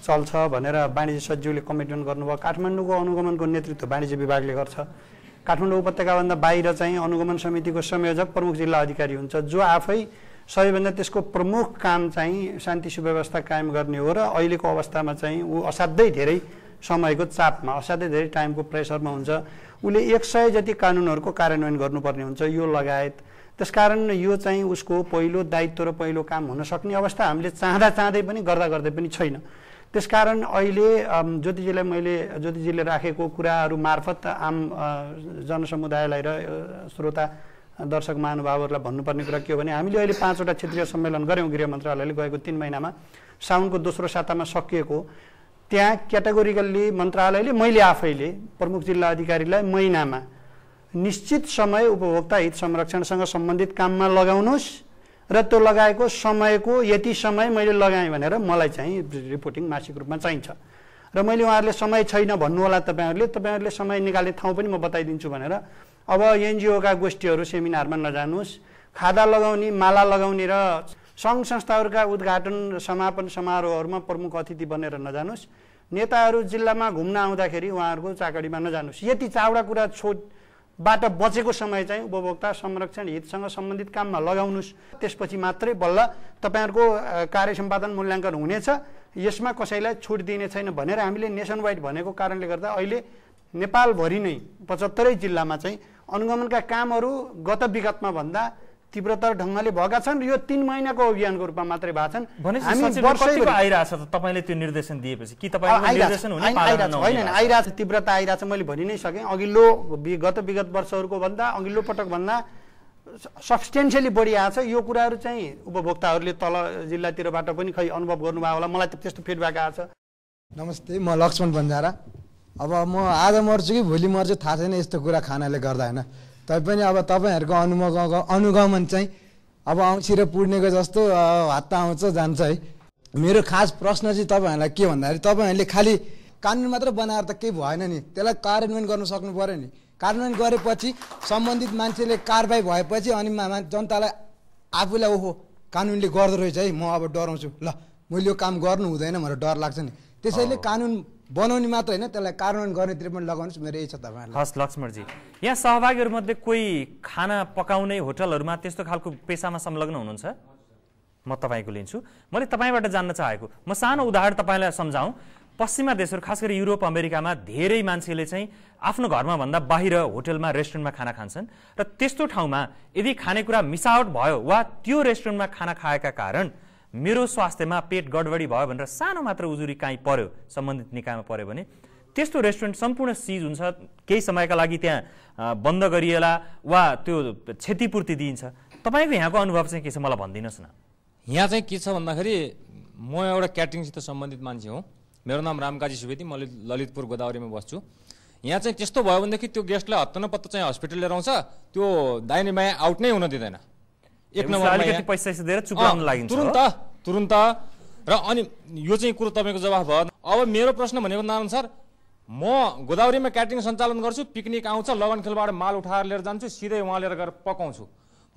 चल्छ भनेर वाणिज्य सचिवले कमिटमेन्ट गर्नुभयो काठमाडौँको अनुगमनको नेतृत्व वाणिज्य विभागले गर्छ काठमाडौँ उपत्यकाभन्दा बाहिर चाहिँ अनुगमन समितिको संयोजक प्रमुख जिल्ला अधिकारी हुन्छ जो आफै सबैभन्दा त्यसको प्रमुख काम चाहिँ शान्ति सुव्यवस्था कायम गर्ने हो र अहिलेको अवस्थामा चाहिँ ऊ असाध्यै धेरै समयको चापमा असाध्यै धेरै टाइमको प्रेसरमा हुन्छ उसले एक सय जति कानुनहरूको कार्यान्वयन गर्नुपर्ने हुन्छ यो लगायत त्यसकारण यो चाहिँ उसको पहिलो दायित्व र पहिलो काम हुन सक्ने अवस्था हामीले चाहँदा चाहँदै पनि गर्दा गर्दै पनि छैन त्यसकारण अहिले ज्योतिजीलाई मैले ज्योतिजीले राखेको कुराहरू मार्फत आम जनसमुदायलाई र श्रोता दर्शक महानुभावहरूलाई भन्नुपर्ने कुरा के हो भने हामीले अहिले पाँचवटा क्षेत्रीय सम्मेलन गऱ्यौँ गृह मन्त्रालयले गएको तिन महिनामा साउनको दोस्रो सातामा सकिएको त्यहाँ क्याटेगोरिकल्ली मन्त्रालयले मैले आफैले प्रमुख जिल्ला अधिकारीलाई महिनामा निश्चित समय उपभोक्ता हित संरक्षणसँग सम्बन्धित काममा लगाउनुहोस् र त्यो लगाएको समयको यति समय मैले लगाएँ भनेर मलाई चाहिँ रिपोर्टिङ मासिक रूपमा चाहिन्छ र मैले उहाँहरूले समय छैन भन्नुहोला तपाईँहरूले तपाईँहरूले समय निकाल्ने ठाउँ पनि म बताइदिन्छु भनेर अब एनजिओका गोष्ठीहरू सेमिनारमा नजानुहोस् खादा लगाउने माला लगाउने र सङ्घ संस्थाहरूका उद्घाटन समापन समारोहहरूमा प्रमुख अतिथि बनेर नजानुस् नेताहरू जिल्लामा घुम्न आउँदाखेरि उहाँहरूको चाकडीमा नजानुस् यति चावडा कुरा छोबाट बचेको समय चाहिँ उपभोक्ता संरक्षण हितसँग सम्बन्धित काममा लगाउनुहोस् त्यसपछि मात्रै बल्ल तपाईँहरूको कार्य सम्पादन मूल्याङ्कन हुनेछ यसमा कसैलाई छुट दिने छैन भनेर हामीले नेसन वाइड भनेको कारणले गर्दा अहिले नेपालभरि नै पचहत्तरै जिल्लामा चाहिँ अनुगमनका कामहरू गत विगतमा भन्दा तीव्रतर ढङ्गले भएका छन् यो तिन महिनाको अभियानको रूपमा मात्रै भएको छन् तपाईँले त्यो निर्देशन दिएपछि कि होइन आइरहेछ तीव्रता आइरहेछ मैले भनि नै सकेँ अघिल्लो गत विगत वर्षहरूको भन्दा अघिल्लो पटक भन्दा सब्सटेन्सियली बढी आएको छ यो कुराहरू चाहिँ उपभोक्ताहरूले तल जिल्लातिरबाट पनि खै अनुभव गर्नुभयो होला मलाई त्यस्तो फिडब्याक आएको छ नमस्ते म लक्ष्मण बन्जारा अब म आज मर्छु कि भोलि मर्छु थाहा छैन यस्तो कुरा खानाले गर्दा होइन तैपनि अब तपाईँहरूको अनुमग अनुगमन चाहिँ अब आउँछ र जस्तो हत्ता आउँछ जान्छ है मेरो खास प्रश्न चाहिँ तपाईँहरूलाई के भन्दाखेरि तपाईँहरूले खालि कानुन मात्र बनाएर त केही भएन नि त्यसलाई कार्यान्वयन गर्न सक्नु पऱ्यो नि कार्यान्वयन गरेपछि सम्बन्धित मान्छेले कारवाही भएपछि अनि जनतालाई आफूलाई ओहो कानुनले गर्दो रहेछ है म अब डराउँछु ल मैले यो काम गर्नु हुँदैन भनेर डर लाग्छ नि त्यसैले कानुन बनाउने मात्र होइन त्यसलाई कार्यान्वयन गर्नेतिर पनि लगाउनुहोस् मेरो यही छ तपाईँहरूलाई हस् लक्ष्मणजी यहाँ सहभागीहरूमध्ये कोही खाना पकाउने होटलहरूमा त्यस्तो खालको पेसामा संलग्न हुनुहुन्छ म तपाईँको लिन्छु मैले तपाईँबाट जान्न चाहेको म सानो उदाहरण तपाईँलाई सम्झाउँ पश्चिमा देशहरू खास गरी युरोप अमेरिकामा धेरै मान्छेले चाहिँ आफ्नो घरमा भन्दा बाहिर होटलमा रेस्टुरेन्टमा खाना खान्छन् र त्यस्तो ठाउँमा यदि खानेकुरा मिसावट भयो वा त्यो रेस्टुरेन्टमा खाना खाएका कारण मेरो स्वास्थ्यमा पेट गडबडी भयो भनेर सानो मात्र उजुरी काहीँ पर्यो सम्बन्धित निकायमा पऱ्यो भने त्यस्तो रेस्टुरेन्ट सम्पूर्ण सिज हुन्छ केही समयका लागि त्यहाँ बन्द गरिएला वा त्यो क्षतिपूर्ति दिइन्छ तपाईँको यहाँको अनुभव चाहिँ के छ मलाई भनिदिनुहोस् न यहाँ चाहिँ के छ भन्दाखेरि म एउटा क्याटरिङसित सम्बन्धित मान्छे हो मेरो नाम रामकाजी सुवेदी म ललितपुर गोदावरीमा बस्छु यहाँ चाहिँ त्यस्तो भयो भनेदेखि त्यो गेस्टलाई हत्तनपत्त चाहिँ हस्पिटल लिएर आउँछ त्यो दाहिने बायाँ आउट नै हुन दिँदैन एक नम्बर अलिकति पैसा दिएर चुप्राउनु लागि तुरुन्त तुरुन्त र अनि यो चाहिँ कुरो तपाईँको जवाफ भयो अब मेरो प्रश्न भनेको नारायण सर म गोदावरीमा क्याटरिङ सञ्चालन गर्छु पिकनिक आउँछ लगन खेलबाट माल उठाएर लिएर जान्छु सिधै उहाँ लिएर गएर पकाउँछु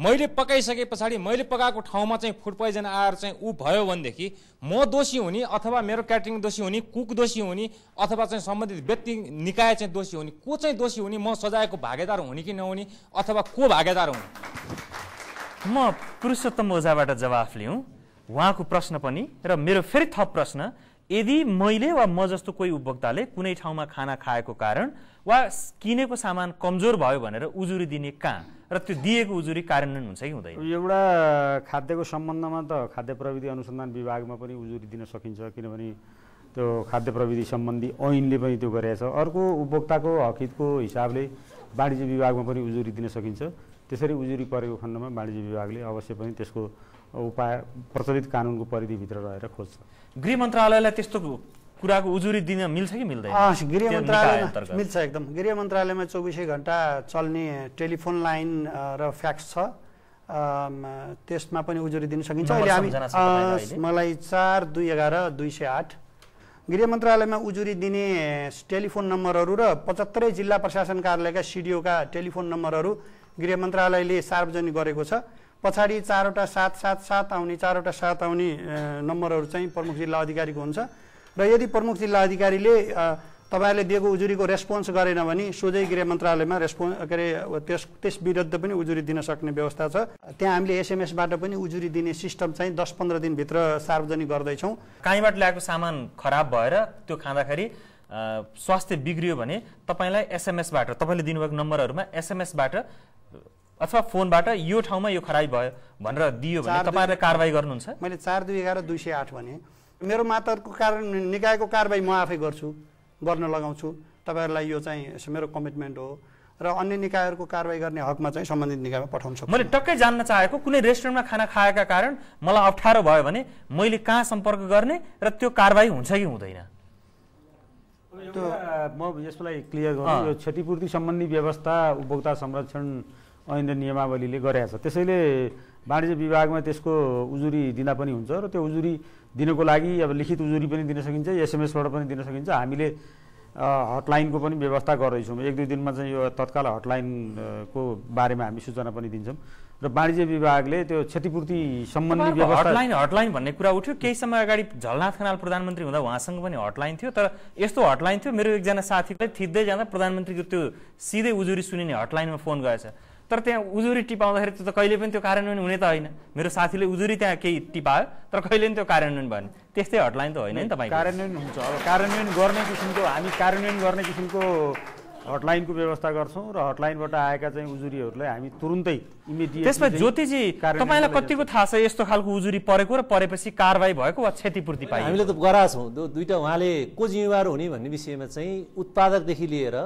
मैले पकाइसके पछाडि मैले पकाएको ठाउँमा चाहिँ फुड पोइजन आएर चाहिँ ऊ भयो भनेदेखि म दोषी हुने अथवा मेरो क्याटरिङ दोषी हुने कुक दोषी हुने अथवा चाहिँ सम्बन्धित व्यक्ति निकाय चाहिँ दोषी हुने को चाहिँ दोषी हुने म सजाएको भागेदार हुने कि नहुने अथवा को भागेदार हुने म पुरुषोत्तम ओझाबाट जवाफ लिउँ उहाँको प्रश्न पनि र मेरो फेरि थप प्रश्न यदि मैले वा म जस्तो कोही उपभोक्ताले कुनै ठाउँमा खाना खाएको कारण वा किनेको सामान कमजोर भयो भनेर उजुरी दिने कहाँ र त्यो दिएको उजुरी कार्यान्वयन हुन्छ कि हुँदैन एउटा खाद्यको सम्बन्धमा त खाद्य प्रविधि अनुसन्धान विभागमा पनि उजुरी दिन सकिन्छ किनभने त्यो खाद्य प्रविधि सम्बन्धी ऐनले पनि त्यो गरेछ अर्को उपभोक्ताको हकितको हिसाबले वाणिज्य विभागमा पनि उजुरी दिन सकिन्छ त्यसरी उजुरी परेको खण्डमा वाणिज्य विभागले अवश्य पनि त्यसको उपाय प्रचलित कानुनको परिधिभित्र रहेर खोज्छ गृह मन्त्रालयलाई त्यस्तो कुराको उजुरी दिन मिल्छ कि मिल्दैन गृह मन्त्रालयमा मिल्छ एकदम गृह मन्त्रालयमा चौबिसै घन्टा चल्ने टेलिफोन लाइन र फ्याक्स छ त्यसमा पनि उजुरी दिन सकिन्छ अहिले हामी मलाई चार दुई एघार दुई सय आठ गृह मन्त्रालयमा उजुरी दिने टेलिफोन नम्बरहरू र पचहत्तरै जिल्ला प्रशासन कार्यालयका सिडिओका टेलिफोन नम्बरहरू गृह मन्त्रालयले सार्वजनिक गरेको छ पछाडि चारवटा सात सात सात आउने चारवटा सात आउने नम्बरहरू चाहिँ प्रमुख जिल्ला अधिकारीको हुन्छ र यदि प्रमुख जिल्ला अधिकारीले तपाईँहरूले दिएको उजुरीको रेस्पोन्स गरेन भने सोझै गृह मन्त्रालयमा रेस्पोन्स के अरे त्यस त्यस विरुद्ध पनि उजुरी दिन सक्ने व्यवस्था छ त्यहाँ हामीले एसएमएसबाट पनि उजुरी दिने सिस्टम चाहिँ दस पन्ध्र दिनभित्र सार्वजनिक गर्दैछौँ कहीँबाट ल्याएको सामान खराब भएर त्यो खाँदाखेरि स्वास्थ्य बिग्रियो भने तपाईँलाई एसएमएसबाट तपाईँले दिनुभएको नम्बरहरूमा एसएमएसबाट अथवा फोनबाट यो ठाउँमा यो खराइ भयो भनेर दियो भने तपाईँहरूले कारवाही गर्नुहुन्छ मैले चार दुई एघार दुई सय आठ भने मेरो मातहतको कारण निकायको कारवाही म आफै गर्छु गर्न लगाउँछु तपाईँहरूलाई यो चाहिँ मेरो कमिटमेन्ट हो र अन्य निकायहरूको कारवाही गर्ने हकमा चाहिँ सम्बन्धित निकायमा पठाउँछु मैले टक्कै जान्न चाहेको कुनै रेस्टुरेन्टमा खाना खाएका कारण मलाई अप्ठ्यारो भयो भने मैले कहाँ सम्पर्क गर्ने र त्यो कारवाही हुन्छ कि हुँदैन त्यो म यसलाई क्लियर गर्नु यो क्षतिपूर्ति सम्बन्धी व्यवस्था उपभोक्ता संरक्षण ऐन र नियमावलीले गरेका छ त्यसैले वाणिज्य विभागमा त्यसको उजुरी दिँदा पनि हुन्छ र त्यो उजुरी दिनको लागि अब लिखित उजुरी पनि दिन सकिन्छ एसएमएसबाट पनि दिन सकिन्छ हामीले हटलाइनको पनि व्यवस्था गर्दैछौँ एक दुई दिनमा चाहिँ यो तत्काल हटलाइनको बारेमा हामी सूचना पनि दिन्छौँ र वाणिज्य विभागले त्यो क्षतिपूर्ति सम्बन्धी हटलाइन हटलाइन भन्ने कुरा उठ्यो केही समय अगाडि झलनाथ खनाल प्रधानमन्त्री हुँदा उहाँसँग पनि हटलाइन थियो तर यस्तो हटलाइन थियो मेरो एकजना साथीलाई थिच्दै जाँदा प्रधानमन्त्रीको त्यो सिधै उजुरी सुनिने हटलाइनमा फोन गएछ तर त्यहाँ उजुरी टिपाउँदाखेरि त्यो त कहिले पनि त्यो कार्यान्वयन हुने त होइन मेरो साथीले उजुरी त्यहाँ केही टिपायो तर कहिले पनि त्यो कार्यान्वयन भएन त्यस्तै हटलाइन त होइन नि तपाईँ कार्यान्वयन हुन्छ अब कार्यान्वयन गर्ने किसिमको हामी कार्यान्वयन गर्ने किसिमको हटलाइनको व्यवस्था गर्छौँ र हटलाइनबाट आएका चाहिँ उजुरीहरूलाई हामी तुरुन्तै इमिडिएट त्यसमा ज्योतिजी तपाईँलाई कतिको थाहा छ यस्तो खालको उजुरी परेको र परेपछि कारवाही भएको वा क्षतिपूर्ति पाएको हामीले त गराएको छौँ दुइटा उहाँले को जिम्मेवार हुने भन्ने विषयमा चाहिँ उत्पादकदेखि लिएर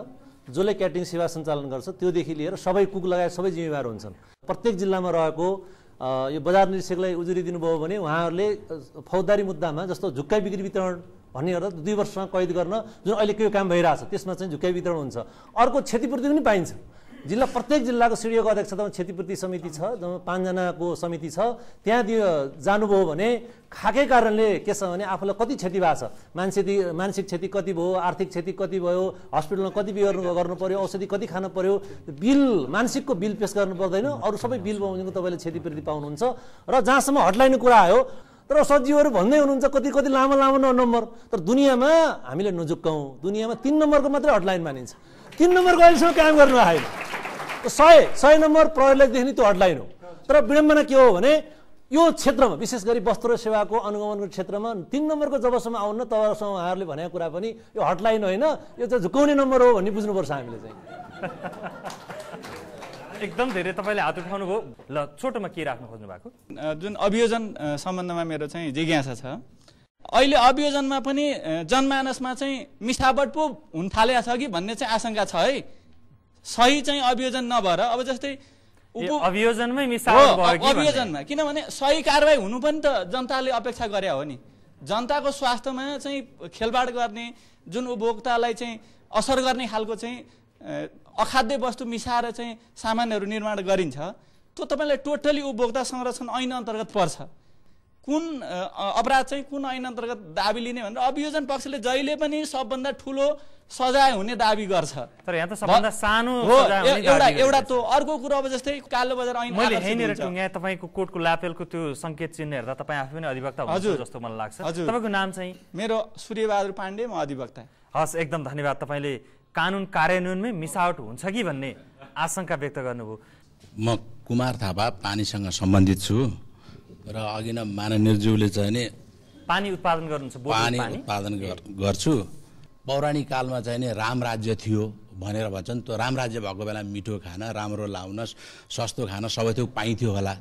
जसले क्याटरिङ सेवा सञ्चालन गर्छ त्योदेखि लिएर सबै कुक लगायत सबै जिम्मेवार हुन्छन् प्रत्येक जिल्लामा रहेको यो बजार निरीक्षकलाई उजुरी दिनुभयो भने उहाँहरूले फौजदारी मुद्दामा जस्तो झुक्काई बिक्री वितरण भन्ने गर्दा दुई वर्षसम्म कैद गर्न जुन अहिले के काम भइरहेको छ त्यसमा चाहिँ झुक्कै वितरण हुन्छ अर्को क्षतिपूर्ति पनि पाइन्छ जिल्ला प्रत्येक जिल्लाको सिडिओको अध्यक्षतामा क्षतिपूर्ति समिति छ जब पाँचजनाको समिति छ त्यहाँ त्यो जानुभयो भने खाकै कारणले के छ भने आफूलाई कति क्षति भएको छ मान्छे मानसिक क्षति कति भयो आर्थिक क्षति कति भयो हस्पिटलमा कति बिगार्नु गर्नु पऱ्यो औषधि कति खानु पऱ्यो बिल मानसिकको बिल पेस गर्नु पर्दैन अरू सबै बिल भनेको तपाईँले क्षतिपूर्ति पाउनुहुन्छ र जहाँसम्म हटलाइनको कुरा आयो तर सजीवहरू भन्दै हुनुहुन्छ कति कति लामो लामो नम्बर तर दुनियाँमा हामीले नजुक्काउँ दुनियाँमा तिन नम्बरको मात्रै हटलाइन मानिन्छ तिन नम्बरको अहिलेसम्म काम गर्नु आएन सय सय नम्बर देख्ने त्यो हटलाइन हो तर विडम्बना के हो भने यो क्षेत्रमा विशेष गरी वस्त्र सेवाको अनुगमनको क्षेत्रमा तिन नम्बरको जबसम्म आउन तबसम्म उहाँहरूले भनेको कुरा पनि यो हटलाइन होइन यो चाहिँ झुकाउने नम्बर हो भन्ने बुझ्नुपर्छ हामीले चाहिँ एकदम धेरै तपाईँले हात उठाउनुभयो ल छोटोमा के राख्नु खोज्नु भएको जुन अभियोजन सम्बन्धमा मेरो चाहिँ जिज्ञासा छ अहिले अभियोजनमा पनि जनमानसमा चाहिँ मिसावट पो हुन थालेको छ कि भन्ने चाहिँ आशंका छ है सही चाहिँ अभियोजन नभएर अब जस्तै अभियोजनमै अभियोजनमा किनभने सही कारवाही हुनु पनि त जनताले अपेक्षा गरे हो नि जनताको स्वास्थ्यमा चाहिँ खेलबाड गर्ने जुन उपभोक्तालाई चाहिँ असर गर्ने खालको चाहिँ अखाद्य वस्तु मिसाएर चाहिँ सामानहरू निर्माण गरिन्छ त्यो तपाईँलाई टोटली उपभोक्ता संरक्षण ऐन अन्तर्गत पर्छ कुन अपराध चाहिँ कुन ऐन अन्तर्गत दाबी लिने भनेर अभियोजन पक्षले जहिले पनि सबभन्दा ठुलो सजाय हुने दावी गर्छ तर यहाँ त सबभन्दा सानो एउटा एउटा त्यो अर्को कुरो अब जस्तै कालो बजार ऐन मैले यहीँनिर यहाँ तपाईँको कोर्टको लापेलको त्यो सङ्केत चिन्ह हेर्दा तपाईँ आफै पनि अधिवक्ता हजुर जस्तो मलाई लाग्छ हजुर तपाईँको नाम चाहिँ मेरो सूर्यबहादुर पाण्डे म अधिवक्ता हस् एकदम धन्यवाद तपाईँले कानुन कार्यान्वयनमै मिसावट हुन्छ कि भन्ने आशंका व्यक्त गर्नुभयो म कुमार थापा पानीसँग सम्बन्धित छु र अघि नै माननीयज्यूले चाहिँ नि पानी उत्पादन गर्नुहुन्छ पानी उत्पादन गर्छु पौराणिक कालमा चाहिँ नि राम राज्य थियो भनेर भन्छन् त्यो राम राज्य भएको बेला मिठो खान राम्रो लाउन सस्तो खान सबै थियो पाइन्थ्यो होला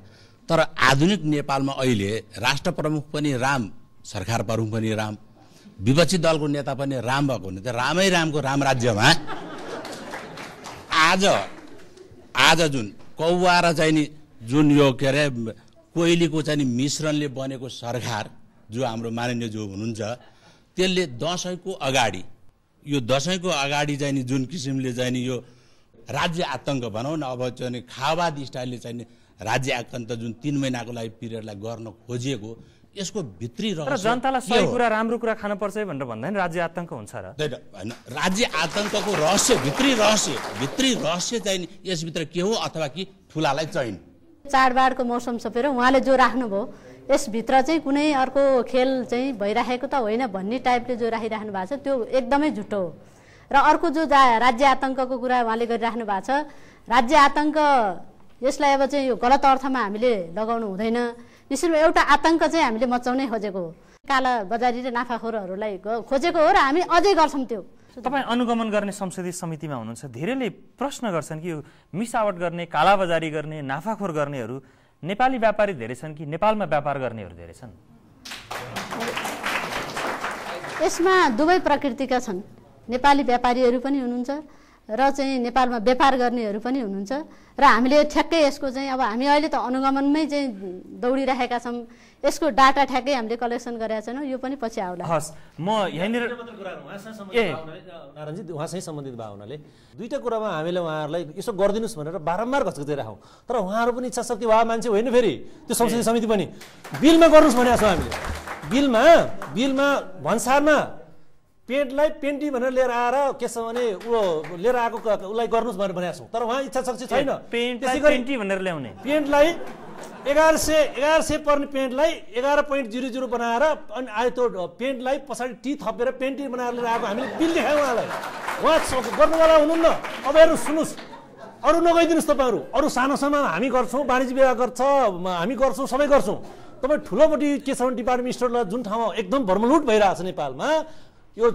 तर आधुनिक नेपालमा अहिले राष्ट्र प्रमुख पनि राम सरकार प्रमुख पनि राम विपक्षी दलको नेता पनि राम भएको हुने त रामै रामको राम राज्यमा आज आज जुन कौवा र चाहिँ नि जुन यो के अरे कोइलीको चाहिँ नि मिश्रणले बनेको सरकार जो हाम्रो माननीय जो हुनुहुन्छ त्यसले दसैँको अगाडि यो दसैँको अगाडि चाहिँ नि जुन किसिमले चाहिँ नि यो राज्य आतङ्क भनौँ न अब चाहिँ खावाद स्टाइलले चाहिँ राज्य आतङ्क जुन तिन महिनाको लागि पिरियडलाई गर्न खोजिएको यसको भित्री र जनतालाई सही कुरा राम्रो कुरा खानुपर्छ भनेर भन्दा नि राज्य आतङ्क हुन्छ र होइन राज्य आतङ्कको रहस्य भित्री रहस्य भित्री रहस्य चाहिँ यसभित्र के हो अथवा कि ठुलालाई चाहिँ चाडबाडको मौसम सपेर उहाँले जो राख्नुभयो यसभित्र चाहिँ कुनै अर्को खेल चाहिँ भइराखेको त होइन भन्ने टाइपले जो राखिराख्नु भएको छ त्यो एकदमै झुटो हो र अर्को जो जा राज्य आतङ्कको कुरा उहाँले गरिराख्नु भएको छ राज्य आतङ्क यसलाई अब चाहिँ यो गलत अर्थमा हामीले लगाउनु हुँदैन निश्चितमा एउटा आतङ्क चाहिँ हामीले मचाउनै खोजेको हो काला बजारी र नाफाखोरहरूलाई खोजेको हो र हामी अझै गर्छौँ त्यो तपाईँ अनुगमन गर्ने संसदीय समितिमा हुनुहुन्छ धेरैले प्रश्न गर्छन् कि यो मिसावट गर्ने कालाबजारी गर्ने नाफाखोर गर्नेहरू नेपाली व्यापारी धेरै छन् कि नेपालमा व्यापार गर्नेहरू धेरै छन् यसमा दुवै प्रकृतिका छन् नेपाली व्यापारीहरू पनि हुनुहुन्छ र चाहिँ नेपालमा व्यापार गर्नेहरू पनि हुनुहुन्छ र हामीले ठ्याक्कै यसको चाहिँ अब हामी अहिले त अनुगमनमै चाहिँ दौडिरहेका छौँ यसको डाटा ठ्याक्कै हामीले कलेक्सन गरेका छैनौँ यो पनि पछि आउला हस् म यहाँनिर उहाँसँग सम्बन्धित हुनाले दुईवटा कुरामा हामीले उहाँहरूलाई यसो गरिदिनुहोस् भनेर बारम्बार घचघचिराखौँ तर उहाँहरू पनि इच्छा शक्ति वा मान्छे होइन फेरि त्यो संसदीय समिति पनि बिलमा गर्नुहोस् भनेको छौँ हामीले बिलमा बिलमा भन्सारमा पेन्टलाई पेन्टी भनेर लिएर आएर के छ भने ऊ लिएर आएको उसलाई गर्नुहोस् भनेर भनेको छौँ तर उहाँ इच्छा शक्ति छैन पेन्टी भनेर ल्याउने पेन्टलाई एघार सय एघार सय पर्ने पेन्टलाई एघार पोइन्ट जिरो जिरो बनाएर अनि आयो त्यो पेन्टलाई पछाडि टी थपेर पेन्टी बनाएर लिएर आएको हामीले बिल देखायौँ उहाँलाई उहाँ गर्नुवाला हुनुहुन्न हेर्नु सुन्नुहोस् अरू नगइदिनुहोस् तपाईँहरू अरू सानो सानो हामी गर्छौँ वाणिज्य विभाग गर्छ हामी गर्छौँ सबै गर्छौँ तपाईँ ठुलोपट्टि के छ भने डिपार्टमेन्ट स्टोरलाई जुन ठाउँमा एकदम भर्मलुट भइरहेको छ नेपालमा यो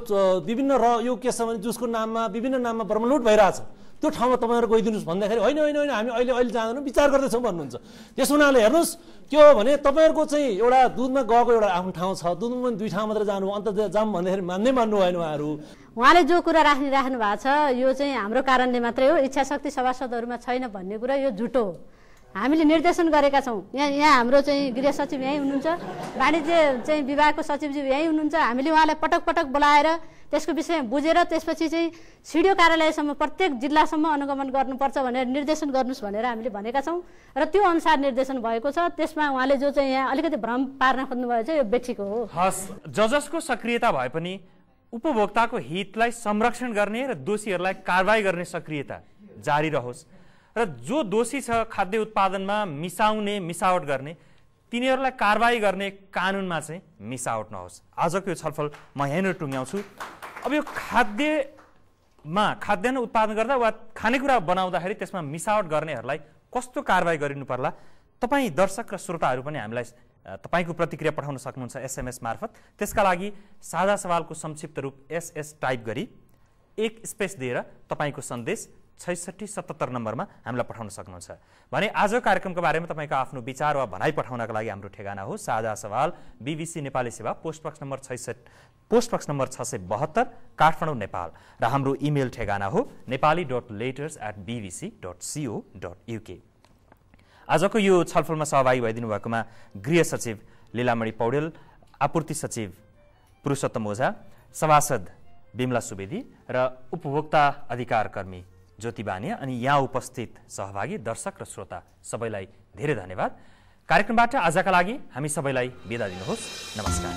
विभिन्न र यो के छ भने जुसको नाममा विभिन्न नाममा भइरहेको भइरहेछ त्यो ठाउँमा तपाईँहरू गइदिनुहोस् भन्दाखेरि होइन होइन होइन हामी अहिले अहिले जाँदैनौँ विचार गर्दैछौँ भन्नुहुन्छ त्यसो हुनाले हेर्नुहोस् त्यो भने तपाईँहरूको चाहिँ एउटा दुधमा गएको एउटा आफ्नो ठाउँ छ दुधमा पनि दुई ठाउँ मात्र जानु अन्त जाऊँ भन्दाखेरि मान्दै मान्नु भएन उहाँहरू उहाँले जो कुरा राखिराख्नु राख्नु भएको छ यो चाहिँ हाम्रो कारणले मात्रै हो इच्छा शक्ति सभासदहरूमा छैन भन्ने कुरा यो झुटो हो हामीले निर्देशन गरेका छौँ यहाँ यहाँ हाम्रो चाहिँ गृह सचिव यहीँ हुनुहुन्छ वाणिज्य चाहिँ विभागको सचिवज्यू यहीँ हुनुहुन्छ हामीले उहाँलाई पटक पटक बोलाएर त्यसको विषयमा बुझेर त्यसपछि चाहिँ सिडिओ कार्यालयसम्म प्रत्येक जिल्लासम्म अनुगमन गर्नुपर्छ भनेर निर्देशन गर्नुहोस् भनेर हामीले भनेका छौँ र त्यो अनुसार निर्देशन भएको छ त्यसमा उहाँले जो चाहिँ यहाँ अलिकति भ्रम पार्न खोज्नुभएको छ यो बेठीको हो हस् जजसको सक्रियता भए पनि उपभोक्ताको हितलाई संरक्षण गर्ने र दोषीहरूलाई कारवाही गर्ने सक्रियता जारी रहोस् र जो दोषी छ खाद्य उत्पादनमा मिसाउने मिसावट गर्ने तिनीहरूलाई कारवाही गर्ने कानुनमा चाहिँ मिसावट नहोस् आजको यो छलफल म यहीँनिर टुङ्ग्याउँछु अब यो खाद्यमा खाद्यान्न उत्पादन गर्दा वा खानेकुरा बनाउँदाखेरि त्यसमा मिसावट गर्नेहरूलाई कस्तो कारवाही गरिनु पर्ला तपाईँ दर्शक र श्रोताहरू पनि हामीलाई तपाईँको प्रतिक्रिया पठाउन सक्नुहुन्छ एसएमएस मार्फत त्यसका लागि साझा सवालको संक्षिप्त रूप एसएस टाइप गरी एक स्पेस दिएर तपाईँको सन्देश छैसठी सतहत्तर नम्बरमा हामीलाई पठाउन सक्नुहुन्छ भने आज कार्यक्रमको बारेमा तपाईँको आफ्नो विचार वा भनाइ पठाउनको लागि हाम्रो ठेगाना हो साझा सवाल बिबिसी नेपाली सेवा पोस्ट बक्स नम्बर छैसठ पोस्ट बक्स नम्बर छ सय बहत्तर काठमाडौँ नेपाल र हाम्रो इमेल ठेगाना हो Nepali dot letters at BBC dot co dot UK आजको यो छलफलमा सहभागी भइदिनु भएकोमा गृह सचिव लिलामणि पौडेल आपूर्ति सचिव पुरुषोत्तम ओझा सभासद बिमला सुवेदी र उपभोक्ता अधिकार कर्मी ज्योति बानिया अनि यहाँ उपस्थित सहभागी दर्शक र श्रोता सबैलाई धेरै धन्यवाद कार्यक्रमबाट आजका लागि हामी सबैलाई बिदा दिनुहोस् नमस्कार